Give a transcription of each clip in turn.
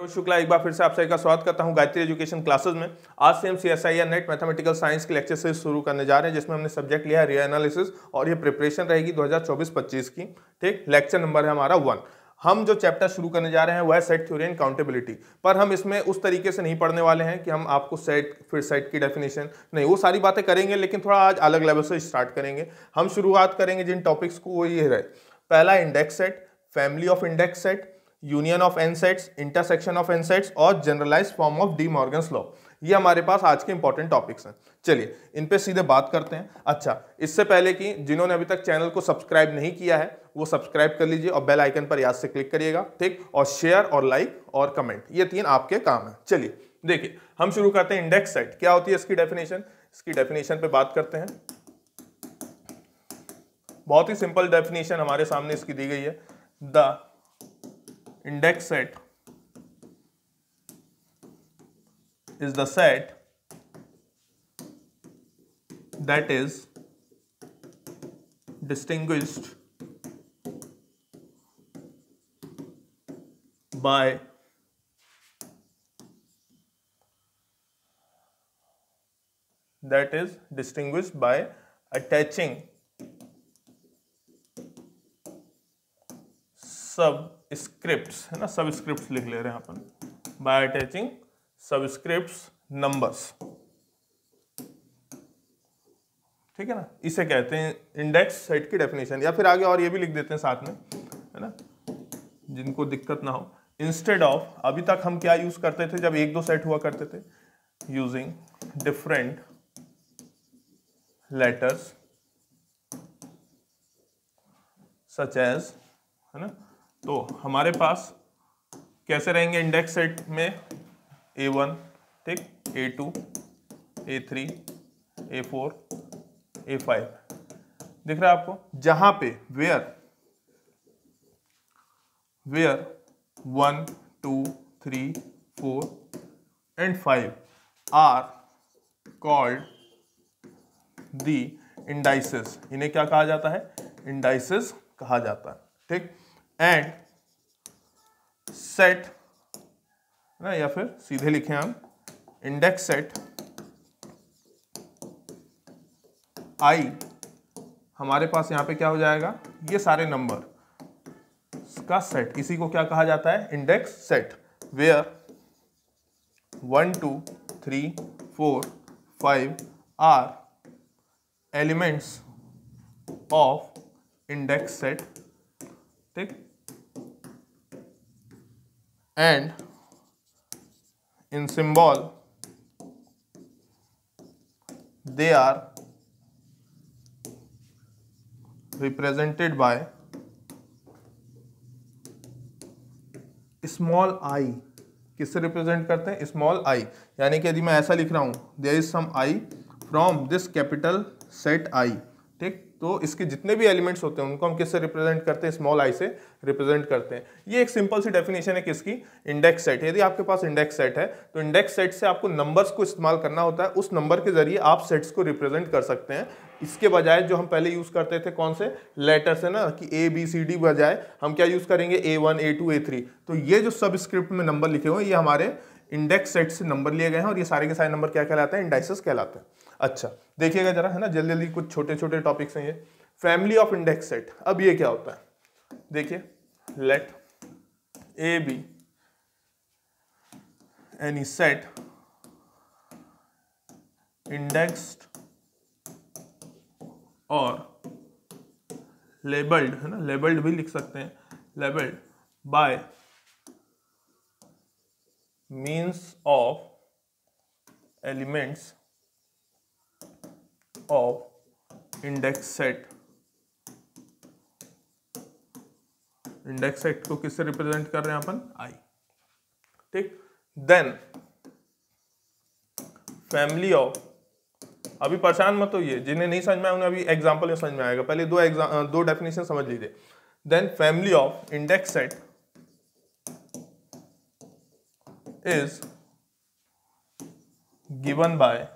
तो शुक्ला एक बार फिर से आप सभी का स्वागत करता हूं गायत्री एजुकेशन क्लासेस में आज से हम C S I net mathematical science के लेक्चर से शुरू करने जा रहे हैं जिसमें हमने सब्जेक्ट लिया है रिया एनालिसिस और ये प्रिपरेशन रहेगी 2024-25 की ठीक लेक्चर नंबर है हमारा वन हम जो चैप्टर शुरू करने जा रहे हैं वह है सेट थ्योरी एंड काउंटेबिलिटी पर हम इसमें उस तरीके से नहीं पढ़ने वाले हैं कि हम आपको सेट फिर सेट की डेफिनेशन नहीं वो सारी बातें करेंगे लेकिन थोड़ा आज अलग लेवल से स्टार्ट करेंगे हम शुरुआत करेंगे जिन टॉपिक्स को वो ये रहे पहला index set family of index set union of n sets intersection of n sets और generalise form of De Morgan law ये हमारे पास आज के इंपॉर्टेंट टॉपिक्स हैं चलिए इन पे सीधे बात करते हैं अच्छा इससे पहले कि जिन्होंने अभी तक चैनल को सब्सक्राइब नहीं किया है वो सब्सक्राइब कर लीजिए और बेल आइकन पर याद से क्लिक करिएगा ठीक और शेयर और लाइक और कमेंट ये तीन आपके काम है चलिए देखिए हम शुरू करते हैं इंडेक्स सेट क्या होती है इसकी डेफिनेशन इसकी डेफिनेशन पर बात करते हैं बहुत ही सिंपल डेफिनेशन हमारे सामने इसकी दी गई है the index set is the set that is distinguished by that is distinguished by attaching sub script है ना सब स्क्रिप्ट लिख ले रहे हैं अपन बाय अटैचिंग सबस्क्रिप्ट नंबर्स ठीक है ना इसे कहते हैं इंडेक्स सेट की डेफिनेशन या फिर आगे और ये भी लिख देते हैं साथ में है ना जिनको दिक्कत ना हो इंस्टेड ऑफ अभी तक हम क्या यूज करते थे जब एक दो सेट हुआ करते थे using different letters such as है ना तो हमारे पास कैसे रहेंगे इंडेक्स सेट में ए वन ठीक A two A three A four A five दिख रहा है आपको जहां पे where where one two three four and five are called the indices इन्हें क्या कहा जाता है इंडाइसिस कहा जाता है ठीक एंड सेट ना या फिर सीधे लिखें हम इंडेक्स सेट आई हमारे पास यहां पे क्या हो जाएगा ये सारे नंबर का सेट इसी को क्या कहा जाता है index set where one two three four five are elements of index set ठीक and in symbol they are represented by small I किससे रिप्रेजेंट करते हैं स्मॉल आई यानी कि यदि मैं ऐसा लिख रहा हूं there is some I from this capital set I ठीक तो इसके जितने भी एलिमेंट्स होते हैं उनको हम किससे रिप्रेजेंट करते हैं स्मॉल आई से रिप्रेजेंट करते हैं ये एक सिंपल सी डेफिनेशन है किसकी इंडेक्स सेट यदि आपके पास इंडेक्स सेट है तो इंडेक्स सेट से आपको नंबर्स को इस्तेमाल करना होता है उस नंबर के जरिए आप सेट्स को रिप्रेजेंट कर सकते हैं इसके बजाय जो हम पहले यूज़ करते थे कौन से लेटर्स है ना कि ए बी सी डी बजाय हम क्या यूज़ करेंगे A one A two A three तो ये जो सब स्क्रिप्ट में नंबर लिखे हुए ये हमारे इंडेक्स सेट से नंबर लिए गए हैं और ये सारे के सारे नंबर क्या कहलाते हैं इंडाइसेस कहलाते हैं अच्छा देखिएगा जरा है ना जल्दी जल्दी कुछ छोटे छोटे टॉपिक्स हैं ये फैमिली ऑफ इंडेक्स सेट अब ये क्या होता है देखिए let A be any set indexed और लेबल्ड है ना लेबल्ड भी लिख सकते हैं labelled by means of elements of index set index set को किससे रिप्रेजेंट कर रहे हैं अपन i ठीक देन फैमिली ऑफ अभी परेशान मत होइए जिन्हें नहीं समझ में आया उन्हें अभी एग्जाम्पल में समझ में आएगा पहले दो एग्जाम दो डेफिनेशन समझ लीजिए then family of index set is given by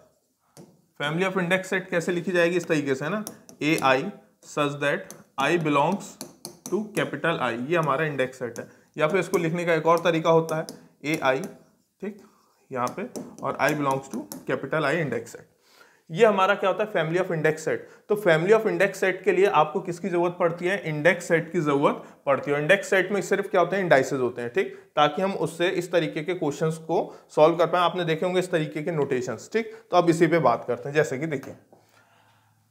family of index set कैसे लिखी जाएगी इस तरीके से है ना A I such that I belongs to capital I ये हमारा इंडेक्स सेट है या फिर इसको लिखने का एक और तरीका होता है ए आई ठीक यहाँ पे और I belongs to capital I index set ये हमारा क्या होता है फैमिली ऑफ इंडेक्स सेट तो फैमिली ऑफ इंडेक्स सेट के लिए आपको किसकी जरूरत पड़ती है इंडेक्स सेट की जरूरत पड़ती है इंडेक्स सेट में सिर्फ क्या होते हैं इंडाइसेज होते हैं ठीक ताकि हम उससे इस तरीके के क्वेश्चन को सॉल्व कर पाए आपने देखे होंगे इस तरीके के नोटेशन ठीक तो अब इसी पे बात करते हैं जैसे कि देखिए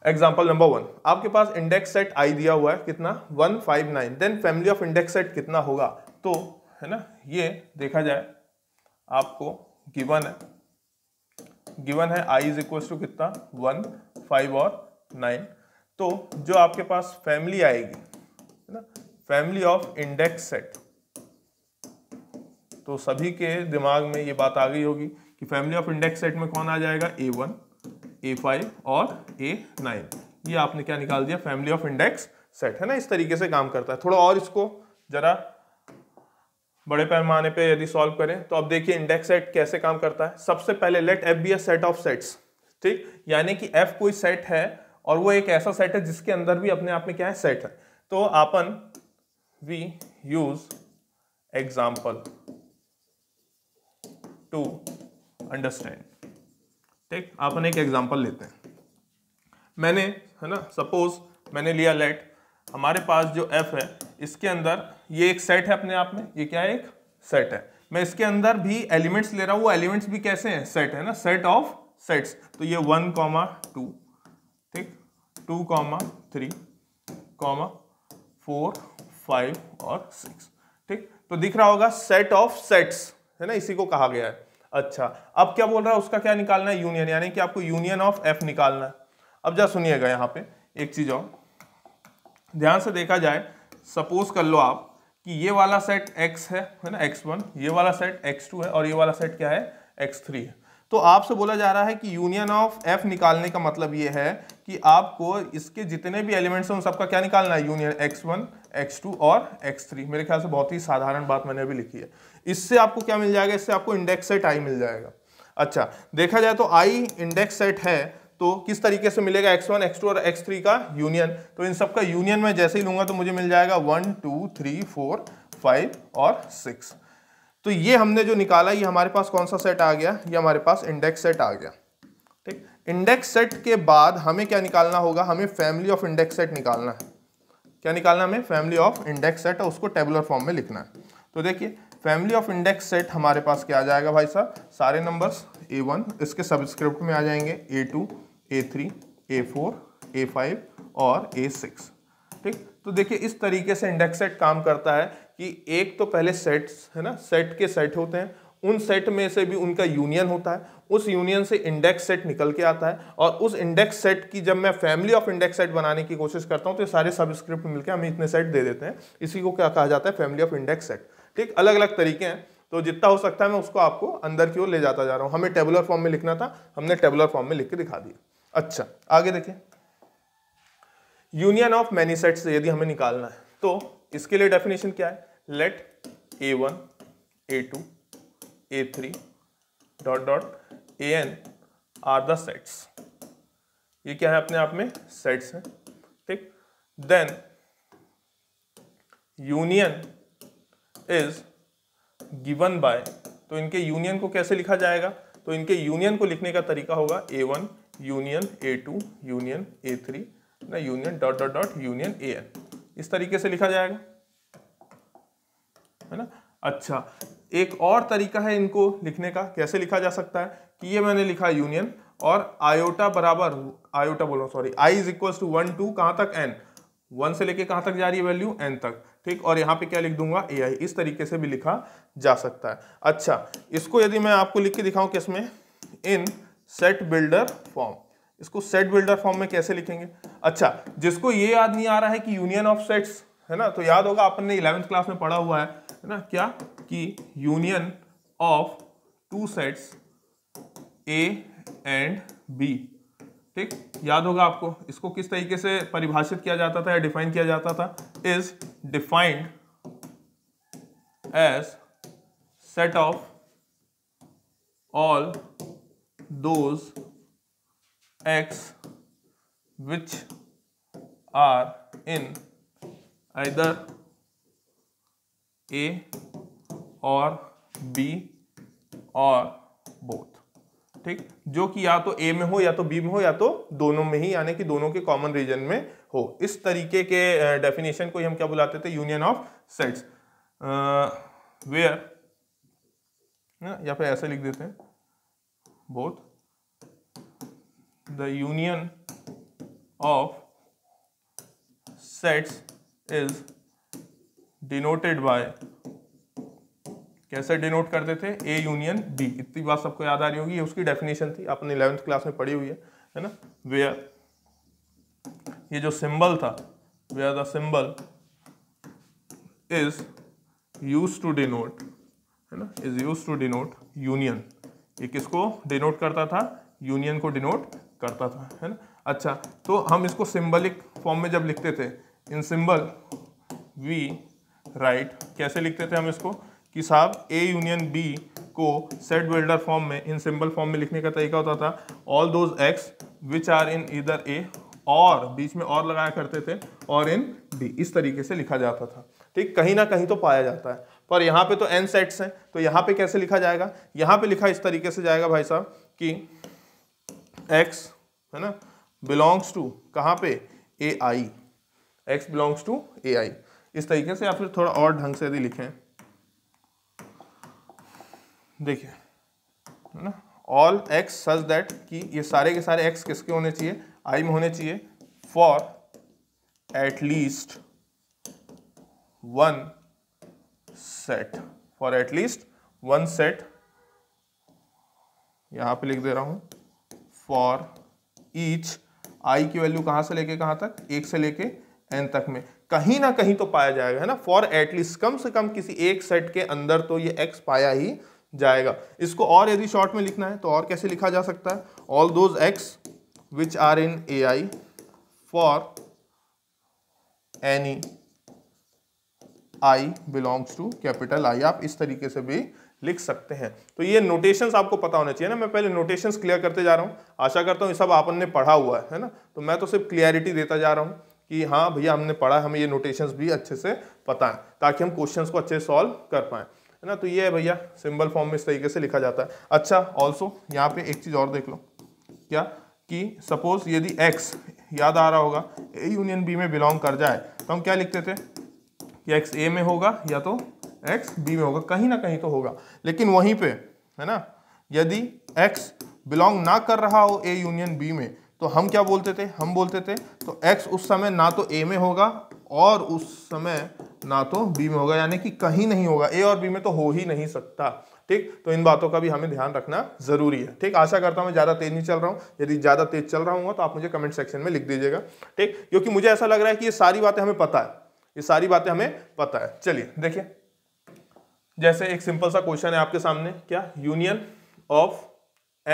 एग्जाम्पल नंबर वन आपके पास इंडेक्स सेट आई दिया हुआ है कितना one five nine then family of index set कितना होगा तो है ना ये देखा जाए आपको गिवन है गिवन है आई इज इक्वल टू कितना वन फाइव और नाइन तो जो आपके पास फैमिली आएगी है ना फैमिली ऑफ इंडेक्स सेट तो सभी के दिमाग में ये बात आ गई होगी कि फैमिली ऑफ इंडेक्स सेट में कौन आ जाएगा ए वन ए फाइव और ए नाइन ये आपने क्या निकाल दिया फैमिली ऑफ इंडेक्स सेट है ना इस तरीके से काम करता है थोड़ा और इसको जरा बड़े पैमाने पे यदि सॉल्व करें तो अब देखिए इंडेक्स सेट कैसे काम करता है सबसे पहले let F be a set of sets ठीक यानी कि एफ कोई सेट है और वो एक ऐसा सेट है जिसके अंदर भी अपने आप में क्या है सेट है तो आपन we use example to understand ठीक आपन एक एग्जाम्पल लेते हैं मैंने है ना सपोज मैंने लिया लेट हमारे पास जो एफ है इसके अंदर ये एक सेट है अपने आप में ये क्या है एक सेट है मैं इसके अंदर भी एलिमेंट्स ले रहा हूं वो एलिमेंट्स भी कैसे हैं सेट है ना सेट ऑफ सेट्स तो ये वन कॉमा टू ठीक two comma three comma four five और सिक्स ठीक तो दिख रहा होगा सेट ऑफ सेट्स है ना इसी को कहा गया है अच्छा अब क्या बोल रहा है उसका क्या निकालना है यूनियन यानी कि आपको यूनियन ऑफ एफ निकालना है अब जा सुनिएगा यहाँ पे एक चीज और ध्यान से देखा जाए सपोज कर लो आप कि ये वाला सेट x है है ना x1 ये वाला सेट x2 है और ये वाला सेट क्या है x3 है तो आपसे बोला जा रहा है कि यूनियन ऑफ f निकालने का मतलब ये है कि आपको इसके जितने भी एलिमेंट्स हैं उन सबका क्या निकालना है यूनियन x1, x2 और x3 मेरे ख्याल से बहुत ही साधारण बात मैंने अभी लिखी है इससे आपको क्या मिल जाएगा इससे आपको इंडेक्स सेट आई मिल जाएगा अच्छा देखा जाए तो आई इंडेक्स सेट है तो किस तरीके से मिलेगा एक्स वन एक्स टू और एक्स थ्री का यूनियन तो इन सब का यूनियन में जैसे ही लूंगा तो मुझे मिल जाएगा one two three four five और सिक्स तो ये हमने जो निकाला ये हमारे पास कौन सा सेट आ गया ये हमारे पास इंडेक्स सेट आ गया ठीक इंडेक्स सेट के बाद हमें क्या निकालना होगा हमें फैमिली ऑफ इंडेक्स सेट निकालना है क्या निकालना हमें फैमिली ऑफ इंडेक्स सेट और उसको टेबुलर फॉर्म में लिखना है तो देखिए फैमिली ऑफ इंडेक्स सेट हमारे पास क्या आ जाएगा भाई साहब सारे नंबर्स ए वन इसके सबस्क्रिप्ट में आ जाएंगे A two A three A four A five और ए सिक्स ठीक तो देखिए इस तरीके से इंडेक्स सेट काम करता है कि एक तो पहले सेट्स है ना सेट के सेट होते हैं उन सेट में से भी उनका यूनियन होता है उस यूनियन से इंडेक्स सेट निकल के आता है और उस इंडेक्स सेट की जब मैं फैमिली ऑफ इंडेक्स सेट बनाने की कोशिश करता हूँ तो ये सारे सबस्क्रिप्ट मिलकर हमें इतने सेट दे देते हैं इसी को क्या कहा जाता है फैमिली ऑफ इंडेक्स सेट ठीक अलग अलग तरीके हैं तो जितना हो सकता है मैं उसको आपको अंदर की ओर ले जाता जा रहा हूँ हमें टेबुलर फॉर्म में लिखना था हमने टेबुलर फॉर्म में लिख के दिखा दिया अच्छा आगे देखिए यूनियन ऑफ मैनी सेट्स यदि हमें निकालना है तो इसके लिए डेफिनेशन क्या है let A one A two A three dot dot A N are the sets ये क्या है अपने आप में सेट्स हैं ठीक then union is given by तो इनके यूनियन को कैसे लिखा जाएगा तो इनके यूनियन को लिखने का तरीका होगा A one union A two union A three ना union dot dot dot union A N इस तरीके से लिखा जाएगा है ना अच्छा एक और तरीका है इनको लिखने का कैसे लिखा जा सकता है कि ये मैंने लिखा यूनियन और आयोटा बराबर आयोटा बोलो sorry I is equal to one to कहाँ तक एन वन से लेके कहाँ तक जा रही है वैल्यू एन तक ठीक और यहाँ पे क्या लिख दूंगा ए आई इस तरीके से भी लिखा जा सकता है अच्छा इसको यदि मैं आपको लिख के दिखाऊं किसमें इन सेट बिल्डर फॉर्म इसको सेट बिल्डर फॉर्म में कैसे लिखेंगे अच्छा जिसको ये याद नहीं आ रहा है कि यूनियन ऑफ सेट्स है ना तो याद होगा अपन ने इलेवेंथ क्लास में पढ़ा हुआ है है ना क्या कि union of two sets A and B ठीक याद होगा आपको इसको किस तरीके से परिभाषित किया जाता था या डिफाइन किया जाता था is defined as set of all those x which are in either A और B और both ठीक जो कि या तो A में हो या तो B में हो या तो दोनों में ही यानी कि दोनों के कॉमन रीजन में हो इस तरीके के डेफिनेशन को हम क्या बुलाते थे यूनियन ऑफ सेट्स वेयर या फिर ऐसे लिख देते हैं both the union of sets is denoted by कैसे डिनोट करते थे ए यूनियन बी इतनी बात सबको याद आ रही होगी ये उसकी डेफिनेशन थी आपने इलेवेंथ क्लास में पढ़ी हुई है है ना वेयर ये जो सिंबल था where the symbol is use to denote है ना is use to denote union ये किसको डिनोट करता था यूनियन को डिनोट करता था है ना अच्छा तो हम इसको सिंबलिक फॉर्म में जब लिखते थे इन सिंबल वी राइट कैसे लिखते थे हम इसको कि साहब ए यूनियन बी को सेट बिल्डर फॉर्म में इन सिंबल फॉर्म में लिखने का तरीका होता था all those x which are in इधर ए और बीच में और लगाया करते थे और इन बी इस तरीके से लिखा जाता था ठीक कहीं ना कहीं तो पाया जाता है पर यहाँ पे तो एन सेट्स हैं तो यहाँ पे कैसे लिखा जाएगा यहाँ पे लिखा इस तरीके से जाएगा भाई साहब कि x है ना बिलोंग्स टू कहाँ पे A i x belongs to A i इस तरीके से या फिर थोड़ा और ढंग से यदि लिखें देखिए है ना ऑल एक्स सच दैट कि ये सारे के सारे एक्स किसके होने चाहिए आई में होने चाहिए for at least one set for at least one set यहां पे लिख दे रहा हूं फॉर ईच आई की वैल्यू कहां से लेके कहां तक एक से लेके एन तक में कहीं ना कहीं तो पाया जाएगा है ना फॉर एटलीस्ट कम से कम किसी एक सेट के अंदर तो ये एक्स पाया ही जाएगा इसको और यदि शॉर्ट में लिखना है तो और कैसे लिखा जा सकता है all those x which are in A i for any i belongs to capital I आप इस तरीके से भी लिख सकते हैं तो ये नोटेशंस आपको पता होना चाहिए ना मैं पहले नोटेशंस क्लियर करते जा रहा हूँ आशा करता हूँ ये सब आपने पढ़ा हुआ है ना तो मैं तो सिर्फ क्लियरिटी देता जा रहा हूँ कि हाँ भैया हमने पढ़ा हमें ये नोटेशंस भी अच्छे से पता है ताकि हम क्वेश्चंस को अच्छे से सॉल्व कर पाएँ है ना तो ये है भैया सिंबल फॉर्म में इस तरीके से लिखा जाता है अच्छा ऑल्सो यहाँ पे एक चीज़ और देख लो क्या कि सपोज यदि एक्स याद आ रहा होगा ए यूनियन बी में बिलोंग कर जाए तो हम क्या लिखते थे या एक्स ए में होगा या तो एक्स बी में होगा कहीं ना कहीं तो होगा लेकिन वहीं पे है ना यदि एक्स बिलोंग ना कर रहा हो ए यूनियन बी में तो हम क्या बोलते थे हम बोलते थे तो एक्स उस समय ना तो ए में होगा और उस समय ना तो बी में होगा यानी कि कहीं नहीं होगा ए और बी में तो हो ही नहीं सकता ठीक तो इन बातों का भी हमें ध्यान रखना जरूरी है ठीक आशा करता हूं मैं ज़्यादा तेज नहीं चल रहा हूं यदि ज़्यादा तेज चल रहा हूँ तो आप मुझे कमेंट सेक्शन में लिख दीजिएगा ठीक क्योंकि मुझे ऐसा लग रहा है कि ये सारी बातें हमें पता है ये सारी बातें हमें पता है चलिए देखिए जैसे एक सिंपल सा क्वेश्चन है आपके सामने क्या union of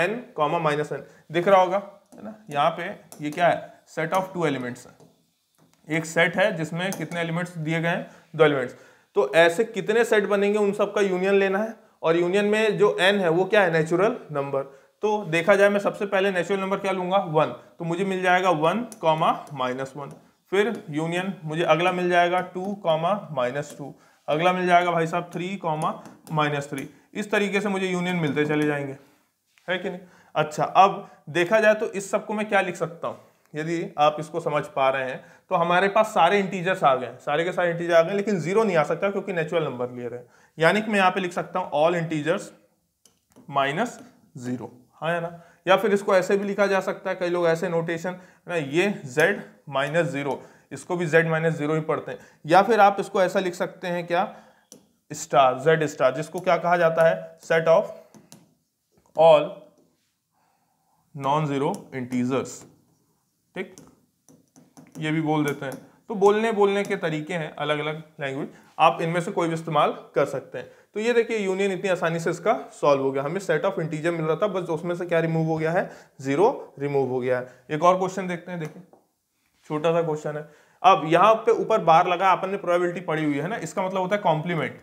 n comma minus n दिख रहा होगा है ना यहाँ पे ये क्या है सेट ऑफ टू एलिमेंट्स है एक सेट है जिसमें कितने एलिमेंट्स दिए गए हैं दो एलिमेंट्स तो ऐसे कितने सेट बनेंगे उन सबका यूनियन लेना है और यूनियन में जो एन है वो क्या है नेचुरल नंबर तो देखा जाए मैं सबसे पहले नेचुरल नंबर क्या लूंगा वन तो मुझे मिल जाएगा वन कॉमा माइनस वन फिर यूनियन मुझे अगला मिल जाएगा टू कॉमा माइनस टू अगला मिल जाएगा भाई साहब थ्री कॉमा माइनस थ्री इस तरीके से मुझे यूनियन मिलते चले जाएंगे है कि नहीं अच्छा अब देखा जाए तो इस सबको मैं क्या लिख सकता हूँ यदि आप इसको समझ पा रहे हैं तो हमारे पास सारे इंटीजर्स आ गए सारे के सारे इंटीजर आ गए लेकिन जीरो नहीं आ सकता क्योंकि नेचुरल नंबर लिए रहे यानी कि मैं यहाँ पे लिख सकता हूँ ऑल इंटीजर्स माइनस जीरो हाँ है ना या फिर इसको ऐसे भी लिखा जा सकता है कई लोग ऐसे नोटेशन ना ये जेड माइनस ज़ीरो इसको भी जेड माइनस ज़ीरो ही पढ़ते हैं या फिर आप इसको ऐसा लिख सकते हैं क्या स्टार जेड स्टार जिसको क्या कहा जाता है set of all non zero integers ठीक ये भी बोल देते हैं तो बोलने बोलने के तरीके हैं अलग अलग लैंग्वेज आप इनमें से कोई भी इस्तेमाल कर सकते हैं तो ये देखिए यूनियन इतनी आसानी से इसका सॉल्व हो गया हमें सेट ऑफ इंटीजर मिल रहा था बस उसमें से क्या रिमूव हो गया है जीरो रिमूव हो गया है एक और क्वेश्चन देखते हैं देखिए छोटा सा क्वेश्चन है अब यहाँ पे ऊपर बार लगा अपन ने प्रोबेबिलिटी पड़ी हुई है ना इसका मतलब होता है कॉम्प्लीमेंट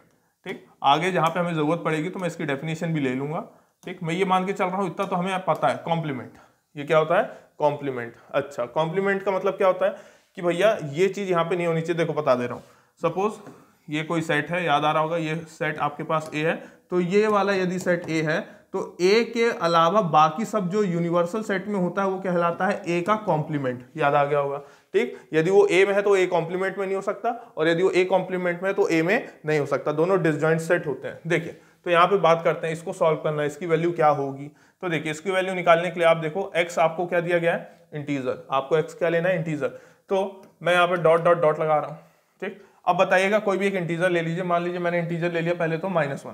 ठीक आगे जहाँ पे हमें जरूरत पड़ेगी तो मैं इसकी डेफिनेशन भी ले लूंगा ठीक मैं ये मान के चल रहा हूँ इतना तो हमें पता है कॉम्प्लीमेंट ये क्या होता है कॉम्प्लीमेंट अच्छा कॉम्प्लीमेंट का मतलब क्या होता है कि भैया ये चीज़ यहाँ पे नहीं होनी चाहिए देखो बता दे रहा हूँ सपोज ये कोई सेट है याद आ रहा होगा ये सेट आपके पास ए है तो ये वाला यदि सेट ए है तो ए के अलावा बाकी सब जो यूनिवर्सल सेट में होता है वो कहलाता है ए का कॉम्प्लीमेंट याद आ गया होगा ठीक यदि वो ए में है तो ए कॉम्प्लीमेंट में नहीं हो सकता और यदि वो ए कॉम्प्लीमेंट में है तो ए में नहीं हो सकता दोनों डिसजॉइंट सेट होते हैं देखिए तो यहाँ पे बात करते हैं इसको सॉल्व करना है इसकी वैल्यू क्या होगी तो देखिए इसकी वैल्यू निकालने के लिए आप देखो एक्स आपको क्या दिया गया है इंटीजर आपको एक्स क्या लेना है इंटीजर तो मैं यहाँ पे डॉट डॉट डॉट लगा रहा हूँ ठीक अब बताइएगा कोई भी एक इंटीजर ले लीजिए मान लीजिए मैंने इंटीजर ले लिया पहले तो माइनस वन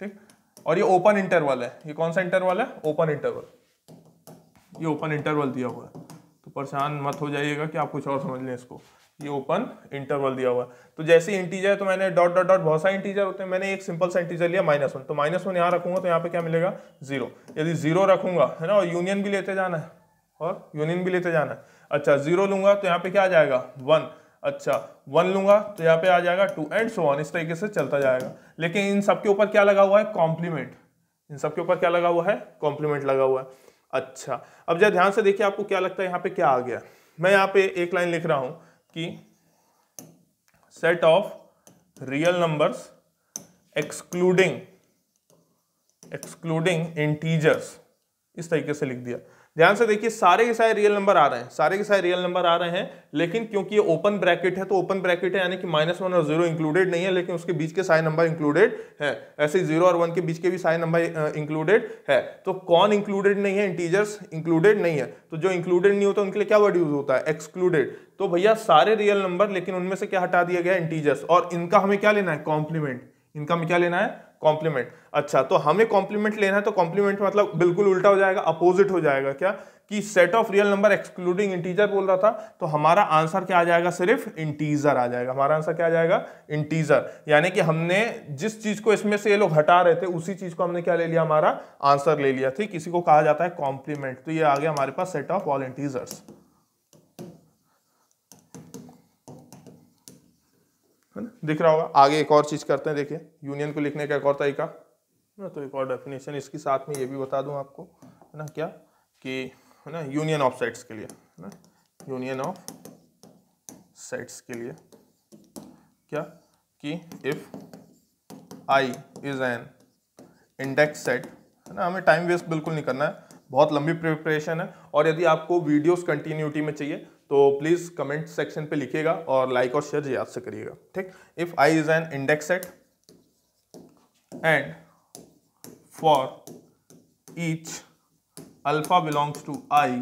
ठीक और ये ओपन इंटरवल है ये कौन सा इंटरवल है ओपन इंटरवल ये ओपन इंटरवल दिया हुआ है तो परेशान मत हो जाइएगा कि आप कुछ और समझ लें इसको ये ओपन इंटरवल दिया हुआ है तो जैसे इंटीजर है तो मैंने डॉट डॉट डॉट बहुत सारे इंटीजर होते हैं मैंने एक सिंपल सा इंटीजर लिया माइनस वन तो माइनस वन यहाँ रखूंगा तो यहाँ पे क्या मिलेगा जीरो यदि जीरो रखूंगा है ना और यूनियन भी लेते जाना है और यूनियन भी लेते जाना है अच्छा जीरो लूंगा तो यहाँ पे क्या आ जाएगा वन अच्छा वन लूंगा तो यहाँ पे आ जाएगा टू एंड सो वन इस तरीके से चलता जाएगा लेकिन इन सबके ऊपर क्या लगा हुआ है कॉम्प्लीमेंट इन सबके ऊपर क्या लगा हुआ है कॉम्प्लीमेंट लगा हुआ है अच्छा अब जरा ध्यान से देखिए आपको क्या लगता है यहाँ पे क्या आ गया मैं यहाँ पे एक लाइन लिख रहा हूं कि set of real numbers excluding excluding integers इस तरीके से लिख दिया ध्यान से देखिए सारे के सारे रियल नंबर आ रहे हैं सारे के सारे रियल नंबर आ रहे हैं लेकिन क्योंकि ये ओपन ब्रैकेट है तो ओपन ब्रैकेट है यानी कि माइनस वन और जीरो इंक्लूडेड नहीं है लेकिन उसके बीच के सारे नंबर इंक्लूडेड है ऐसे ही जीरो और वन के बीच के भी सारे नंबर इंक्लूडेड है तो कौन इंक्लूडेड नहीं है इंटीजर्स इंक्लूडेड नहीं है तो जो इंक्लूडेड नहीं होता उनके लिए क्या वर्ड यूज होता है एक्सक्लूडेड तो भैया सारे रियल नंबर लेकिन उनमें से क्या हटा दिया गया इंटीजर्स और इनका हमें क्या लेना है कॉम्प्लीमेंट इनका हमें क्या लेना है कॉम्प्लीमेंट अच्छा तो हमें कॉम्प्लीमेंट लेना है तो कॉम्प्लीमेंट मतलब बिल्कुल उल्टा हो जाएगा अपोजिट हो जाएगा क्या कि set of real number excluding integer बोल रहा था तो हमारा आंसर क्या आ जाएगा सिर्फ इंटीजर आ जाएगा हमारा आंसर क्या आ जाएगा इंटीजर यानी कि हमने जिस चीज को इसमें से ये लोग हटा रहे थे उसी चीज को हमने क्या ले लिया हमारा आंसर ले लिया ठीक इसी को कहा जाता है कॉम्प्लीमेंट तो ये आ गया हमारे पास सेट ऑफ ऑल इंटीजर्स है ना दिख रहा होगा आगे एक और चीज़ करते हैं देखिए यूनियन को लिखने का एक और तरीका ना तो एक और डेफिनेशन इसके साथ में ये भी बता दूं आपको है ना क्या कि है ना यूनियन ऑफ सेट्स के लिए है ना यूनियन ऑफ सेट्स के लिए क्या कि if I is an index set है ना हमें टाइम वेस्ट बिल्कुल नहीं करना है बहुत लंबी प्रिपरेशन है और यदि आपको वीडियोस कंटिन्यूटी में चाहिए तो प्लीज़ कमेंट सेक्शन पे लिखिएगा और लाइक और शेयर याद से करिएगा ठीक if I is an index set and for each alpha belongs to I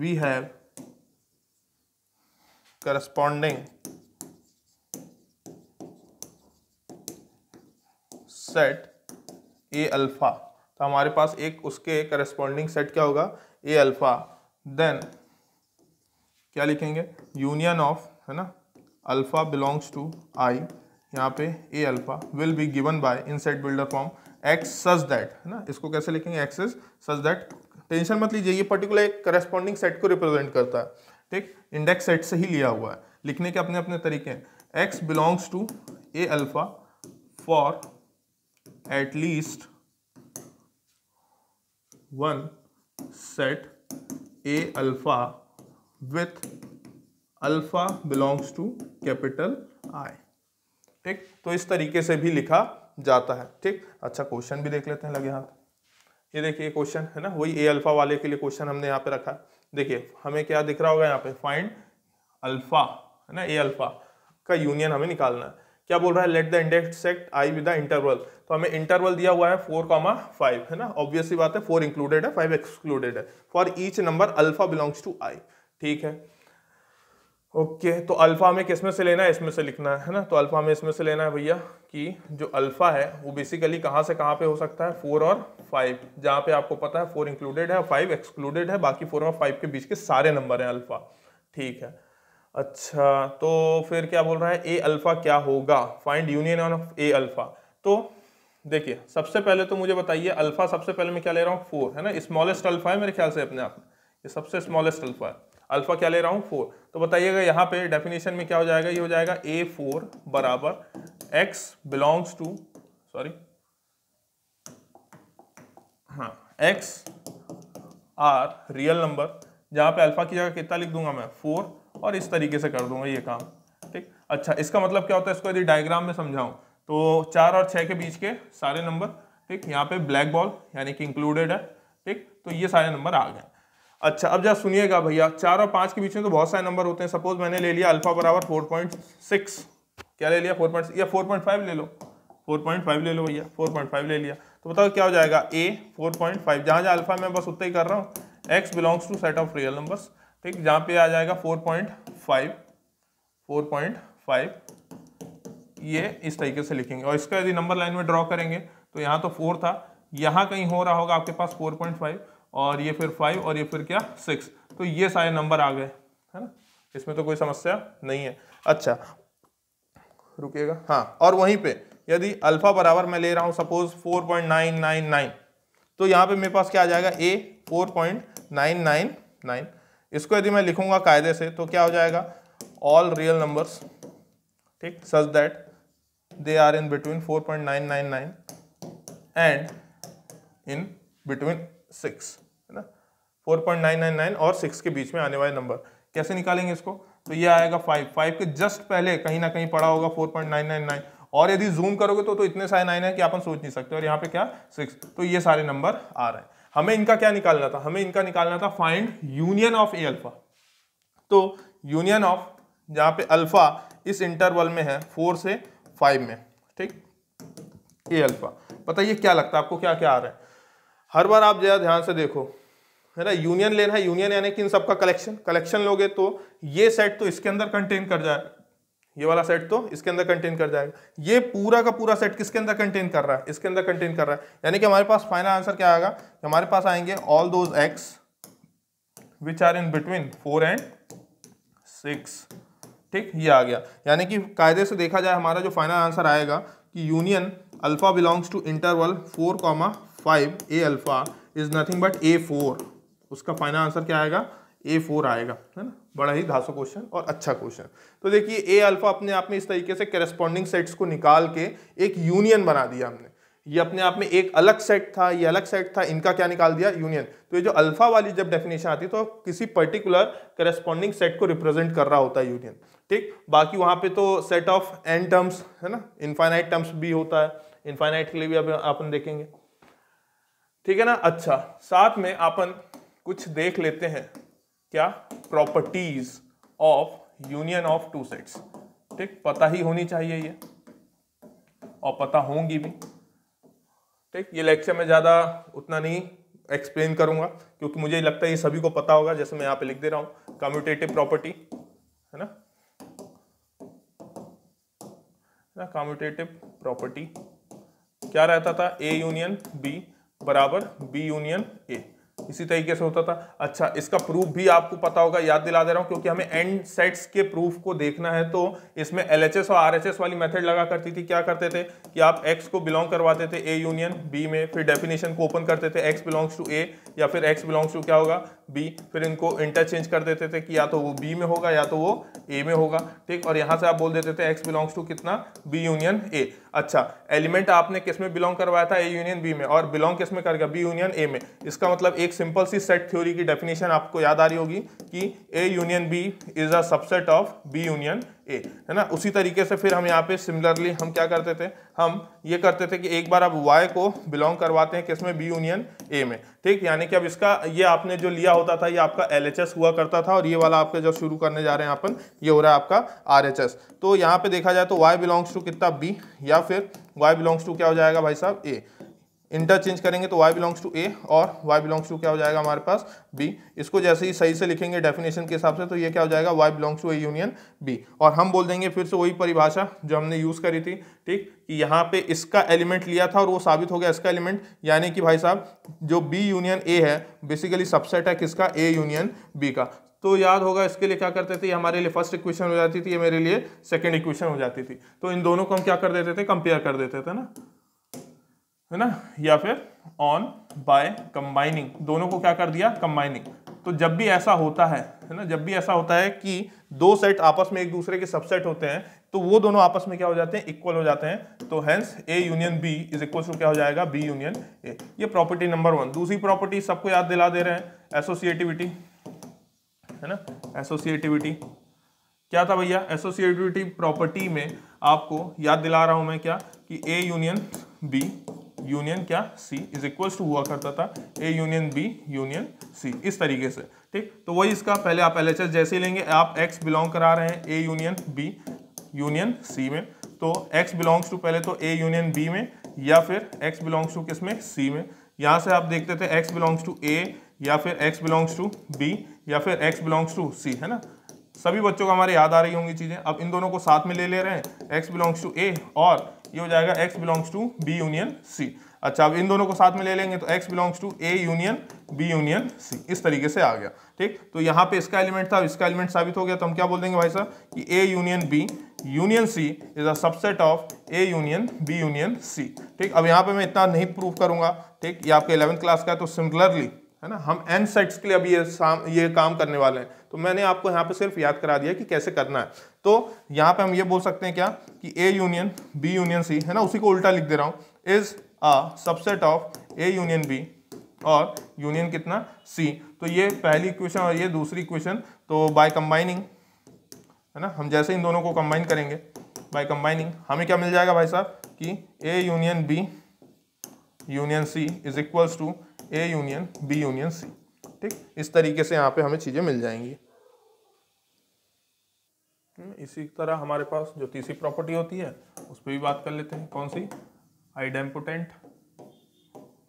we have corresponding set A alpha तो हमारे पास एक उसके करस्पॉन्डिंग सेट क्या होगा ए अल्फा देन क्या लिखेंगे यूनियन ऑफ है ना अल्फ़ा बिलोंग्स टू आई यहाँ पे A alpha will be given by set builder form x such that है ना इसको कैसे लिखेंगे x is such that tension मत लीजिए ये पर्टिकुलर एक करेस्पॉन्डिंग सेट को रिप्रेजेंट करता है ठीक इंडेक्स सेट से ही लिया हुआ है लिखने के अपने अपने तरीके हैं x belongs to A alpha for at least one set A alpha with alpha belongs to capital I ठीक तो इस तरीके से भी लिखा जाता है ठीक अच्छा क्वेश्चन भी देख लेते हैं लगे हाथ ये देखिए क्वेश्चन है ना वही ए अल्फा वाले के लिए क्वेश्चन हमने यहाँ पे रखा है देखिए हमें क्या दिख रहा होगा यहाँ पे फाइंड अल्फा है ना ए अल्फा का यूनियन हमें निकालना है क्या बोल रहा है let the index set I with the interval तो हमें इंटरवल दिया हुआ है फोर कॉमा फाइव है ना ऑब्वियसली बात है फोर इंक्लूडेड है फाइव एक्सक्लूडेड है for each number alpha belongs to I ठीक है ओके तो अल्फा में किसमें से लेना है इसमें से लिखना है ना तो अल्फा में इसमें से लेना है भैया कि जो अल्फा है वो बेसिकली कहाँ से कहाँ पे हो सकता है फोर और फाइव जहाँ पे आपको पता है फोर इंक्लूडेड है फाइव एक्सक्लूडेड है बाकी फोर और फाइव के बीच के सारे नंबर हैं अल्फा ठीक है अच्छा तो फिर क्या बोल रहा है ए अल्फा क्या होगा find union of A alpha तो देखिए सबसे पहले तो मुझे बताइए अल्फा सबसे पहले मैं क्या ले रहा हूँ फोर है ना स्मॉलेस्ट अल्फा है मेरे ख्याल से अपने आप में ये सबसे स्मॉलेस्ट अल्फा है अल्फा क्या ले रहा हूँ फोर तो बताइएगा यहाँ पे डेफिनेशन में क्या हो जाएगा ये हो जाएगा ए फोर बराबर एक्स बिलोंग्स टू सॉरी हाँ एक्स आर रियल नंबर जहाँ पे अल्फा की जगह कितना लिख दूंगा मैं फोर और इस तरीके से कर दूंगा ये काम ठीक अच्छा इसका मतलब क्या होता है इसको यदि डायग्राम में समझाऊं तो चार और छः के बीच के सारे नंबर ठीक यहाँ पे ब्लैक बॉल यानी कि इंक्लूडेड है ठीक तो ये सारे नंबर आ गए अच्छा अब जरा सुनिएगा भैया चार और पांच के बीच में तो बहुत सारे नंबर होते हैं सपोज मैंने ले लिया अल्फा बराबर फोर पॉइंट सिक्स क्या ले लिया फोर पॉइंट या फोर पॉइंट फाइव ले लो फोर पॉइंट फाइव ले लो भैया फोर पॉइंट फाइव ले लिया तो बताओ क्या हो जाएगा ए फोर पॉइंट फाइव जहाँ जहाँ अल्फा मैं बस उतना ही कर रहा हूँ x belongs to set of real numbers ठीक जहाँ पे आ जाएगा four point five four point five ये इस तरीके से लिखेंगे और इसका यदि नंबर लाइन में ड्रॉ करेंगे तो यहाँ तो फोर था यहाँ कहीं हो रहा होगा आपके पास फोर पॉइंट फाइव और ये फिर फाइव और ये फिर क्या सिक्स तो ये सारे नंबर आ गए है ना इसमें तो कोई समस्या नहीं है अच्छा रुकिएगा हाँ और वहीं पे यदि अल्फा बराबर मैं ले रहा हूँ suppose four point nine nine nine तो यहाँ पे मेरे पास क्या आ जाएगा A four point nine nine nine इसको यदि मैं लिखूंगा कायदे से तो क्या हो जाएगा ऑल रियल नंबर्स ठीक such that they are in between four point nine nine nine and in between six 4.999 और 6 के बीच में आने वाले नंबर कैसे निकालेंगे इसको तो ये आएगा 5 5 के जस्ट पहले कहीं ना कहीं पड़ा होगा 4.999 और यदि जूम करोगे तो तो इतने सारे नाइन है कि अपन सोच नहीं सकते और यहाँ पे क्या सिक्स तो ये सारे नंबर आ रहे हैं हमें इनका क्या निकालना था हमें इनका निकालना था find union of A alpha तो यूनियन ऑफ जहाँ पे अल्फा इस इंटरवल में है फोर से फाइव में ठीक ए अल्फा बताइए क्या लगता है आपको क्या क्या आ रहा है हर बार आप जरा ध्यान से देखो है ना यूनियन लेना है यूनियन यानी कि इन सबका कलेक्शन कलेक्शन लोगे तो ये सेट तो इसके अंदर कंटेन कर जाएगा ये वाला सेट तो इसके अंदर कंटेन कर जाएगा ये पूरा का पूरा सेट किसके अंदर कंटेन कर रहा है इसके अंदर कंटेन कर रहा है यानी कि हमारे पास फाइनल आंसर क्या आएगा हमारे पास आएंगे all those x which are in between four and six ठीक ये आ गया यानी कि कायदे से देखा जाए हमारा जो फाइनल आंसर आएगा कि union alpha belongs to interval four comma five A alpha is nothing but A four उसका फाइनल आंसर क्या आएगा ए फोर आएगा है ना बड़ा ही धासो क्वेश्चन और अच्छा क्वेश्चन तो देखिए ए अल्फा अपने आप में इस तरीके से करेस्पॉन्डिंग सेट्स को निकाल के एक यूनियन बना दिया हमने ये अपने आप में एक अलग सेट था ये अलग सेट था इनका क्या निकाल दिया यूनियन तो ये जो अल्फा वाली जब डेफिनेशन आती तो किसी पर्टिकुलर करेस्पॉन्डिंग सेट को रिप्रेजेंट कर रहा होता है यूनियन ठीक बाकी वहाँ पे तो सेट ऑफ एन टर्म्स है ना इनफाइनाइट टर्म्स भी होता है इनफाइनाइट के लिए भी अपन देखेंगे ठीक है ना अच्छा साथ में अपन कुछ देख लेते हैं क्या properties of union of two sets ठीक पता ही होनी चाहिए ये और पता होंगी भी ठीक ये लेक्चर में ज़्यादा उतना नहीं एक्सप्लेन करूँगा क्योंकि मुझे लगता है ये सभी को पता होगा जैसे मैं यहाँ पे लिख दे रहा हूँ कम्यूटेटिव प्रॉपर्टी है ना ना कम्यूटेटिव प्रॉपर्टी क्या रहता था ए यूनियन बी बराबर बी यूनियन ए इसी तरीके से होता था अच्छा इसका प्रूफ भी आपको पता होगा याद दिला दे रहा हूँ क्योंकि हमें एंड सेट्स के प्रूफ को देखना है तो इसमें एलएचएस और आरएचएस वाली मेथड लगा करती थी क्या करते थे कि आप एक्स को बिलोंग करवाते थे ए यूनियन बी में फिर डेफिनेशन को ओपन करते थे एक्स बिलोंग्स टू ए या फिर एक्स बिलोंग्स टू क्या होगा बी फिर इनको इंटरचेंज कर देते थे कि या तो वो बी में होगा या तो वो ए में होगा ठीक और यहाँ से आप बोल देते थे एक्स बिलोंग्स टू कितना बी यूनियन ए अच्छा एलिमेंट आपने किस में बिलोंग करवाया था ए यूनियन बी में और बिलोंग किस में कर गया बी यूनियन ए में इसका मतलब एक सिंपल सी सेट थ्योरी की डेफिनेशन आपको याद आ रही होगी कि A union B is a subset of B union A है ना उसी तरीके से फिर हम यहाँ पे सिमिलरली हम क्या करते थे हम ये करते थे कि एक बार आप वाई को बिलोंग करवाते हैं किसमें बी यूनियन ए में ठीक यानी कि अब इसका ये आपने जो लिया होता था ये आपका एल हुआ करता था और ये वाला आपका जब शुरू करने जा रहे हैं अपन ये हो रहा है आपका आर तो यहाँ पे देखा जाए तो वाई बिलोंग्स टू कितना बी या फिर वाई बिलोंग्स टू क्या हो जाएगा भाई साहब ए इंटरचेंज करेंगे तो y बिलोंग्स टू a और y बिलोंग्स टू क्या हो जाएगा हमारे पास b इसको जैसे ही सही से लिखेंगे डेफिनेशन के हिसाब से तो ये क्या हो जाएगा y belongs to a union b और हम बोल देंगे फिर से वही परिभाषा जो हमने यूज़ करी थी ठीक कि यहाँ पे इसका एलिमेंट लिया था और वो साबित हो गया इसका एलिमेंट यानी कि भाई साहब जो बी यूनियन ए है बेसिकली सबसेट है किसका ए यूनियन बी का तो याद होगा इसके लिए क्या करते थे हमारे लिए फर्स्ट इक्वेशन हो जाती थी ये मेरे लिए सेकेंड इक्वेशन हो जाती थी तो इन दोनों को हम क्या कर देते थे कंपेयर कर देते थे ना है ना या फिर ऑन बाय कंबाइनिंग दोनों को क्या कर दिया कंबाइनिंग तो जब भी ऐसा होता है है ना जब भी ऐसा होता है कि दो सेट आपस में एक दूसरे के सबसेट होते हैं तो वो दोनों आपस में क्या हो जाते हैं इक्वल हो जाते हैं तो hence A union B is equal to क्या हो जाएगा बी यूनियन ए ये प्रॉपर्टी नंबर वन दूसरी प्रॉपर्टी सबको याद दिला दे रहे हैं एसोसिएटिविटी है ना एसोसिएटिविटी क्या था भैया एसोसिएटिविटी प्रॉपर्टी में आपको याद दिला रहा हूं मैं क्या कि ए यूनियन बी यूनियन क्या सी इज इक्वल्स टू हुआ करता था A union B union C इस तरीके से ठीक तो वही इसका पहले आप एल जैसे ही लेंगे आप एक्स बिलोंग करा रहे हैं A union B union C में तो एक्स बिलोंग्स टू पहले तो ए यूनियन बी में या फिर एक्स बिलोंग्स टू किस में सी में यहाँ से आप देखते थे एक्स बिलोंग्स टू ए या फिर एक्स बिलोंग्स टू बी या फिर एक्स बिलोंग्स टू सी है ना सभी बच्चों को हमारे याद आ रही होंगी चीज़ें अब इन दोनों को साथ में ले ले रहे हैं एक्स बिलोंग्स टू ए और ये हो जाएगा x belongs to B union C अच्छा अब इन दोनों को साथ में ले लेंगे तो x belongs to A union B union C इस तरीके से आ गया ठीक तो यहाँ पे इसका एलिमेंट था इसका एलिमेंट साबित हो गया तो हम क्या बोल देंगे भाई साहब कि A union B union C is a subset of A union B union C ठीक अब यहाँ पे मैं इतना नहीं प्रूव करूंगा ठीक ये आपके इलेवंथ क्लास का है तो सिमिलरली है ना हम एन सेट्स के लिए अभी ये ये काम करने वाले हैं तो मैंने आपको यहाँ पे सिर्फ याद करा दिया कि कैसे करना है तो यहाँ पे हम ये बोल सकते हैं क्या कि A union B union C है ना उसी को उल्टा लिख दे रहा हूँ is a subset of A union B और यूनियन कितना सी तो ये पहली इक्वेशन और ये दूसरी इक्वेशन तो बाय कंबाइनिंग है ना हम जैसे इन दोनों को कंबाइन करेंगे बाय कंबाइनिंग हमें क्या मिल जाएगा भाई साहब कि A union B union C is equals to A union B union C ठीक इस तरीके से यहाँ पे हमें चीज़ें मिल जाएंगी हम्म, इसी तरह हमारे पास जो तीसरी प्रॉपर्टी होती है उस पर भी बात कर लेते हैं कौन सी आइडेम्पोटेंट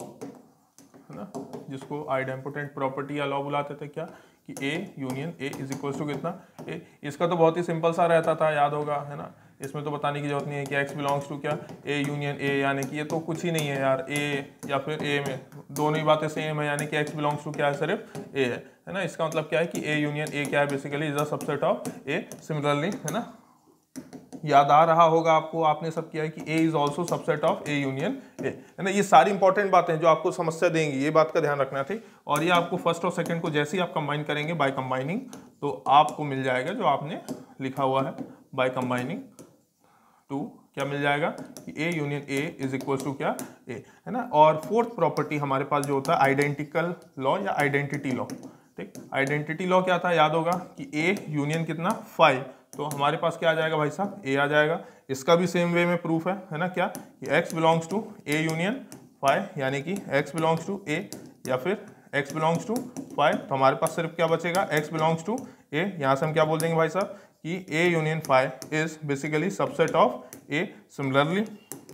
है ना जिसको आइडेम्पोटेंट प्रॉपर्टी या लॉ बुलाते थे क्या कि A union A is equal to कितना ए इसका तो बहुत ही सिंपल सा रहता था याद होगा है ना इसमें तो बताने की जरूरत नहीं है कि एक्स बिलोंग्स टू क्या ए यूनियन ए यानी कि ये तो कुछ ही नहीं है यार ए या फिर ए में दोनों ही बातें सेम है यानी कि एक्स बिलोंग्स टू क्या है सिर्फ ए है है ना इसका मतलब क्या है कि ए यूनियन ए क्या है basically is a subset of A similarly है ना याद आ रहा होगा आपको आपने सब किया है कि A is also subset of A union A है ना ये सारी इंपॉर्टेंट बातें जो आपको समस्या देंगी ये बात का ध्यान रखना थी और ये आपको फर्स्ट और सेकेंड को जैसे ही आप कंबाइन करेंगे बाय कंबाइनिंग तो आपको मिल जाएगा जो आपने लिखा हुआ है बाय कंबाइनिंग टू क्या मिल जाएगा कि A union A is equal to क्या ए है ना और फोर्थ प्रॉपर्टी हमारे पास जो होता है आइडेंटिकल लॉ या आइडेंटिटी लॉ ठीक आइडेंटिटी लॉ क्या था याद होगा कि ए यूनियन कितना फाइव तो हमारे पास क्या आ जाएगा भाई साहब ए आ जाएगा इसका भी सेम वे में प्रूफ है है ना क्या कि x belongs to A union phi यानी कि एक्स बिलोंग्स टू ए या फिर एक्स बिलोंग्स टू फाइव तो हमारे पास सिर्फ क्या बचेगा एक्स बिलोंग्स टू ए यहाँ से हम क्या बोल देंगे भाई साहब कि A union five is basically subset of A similarly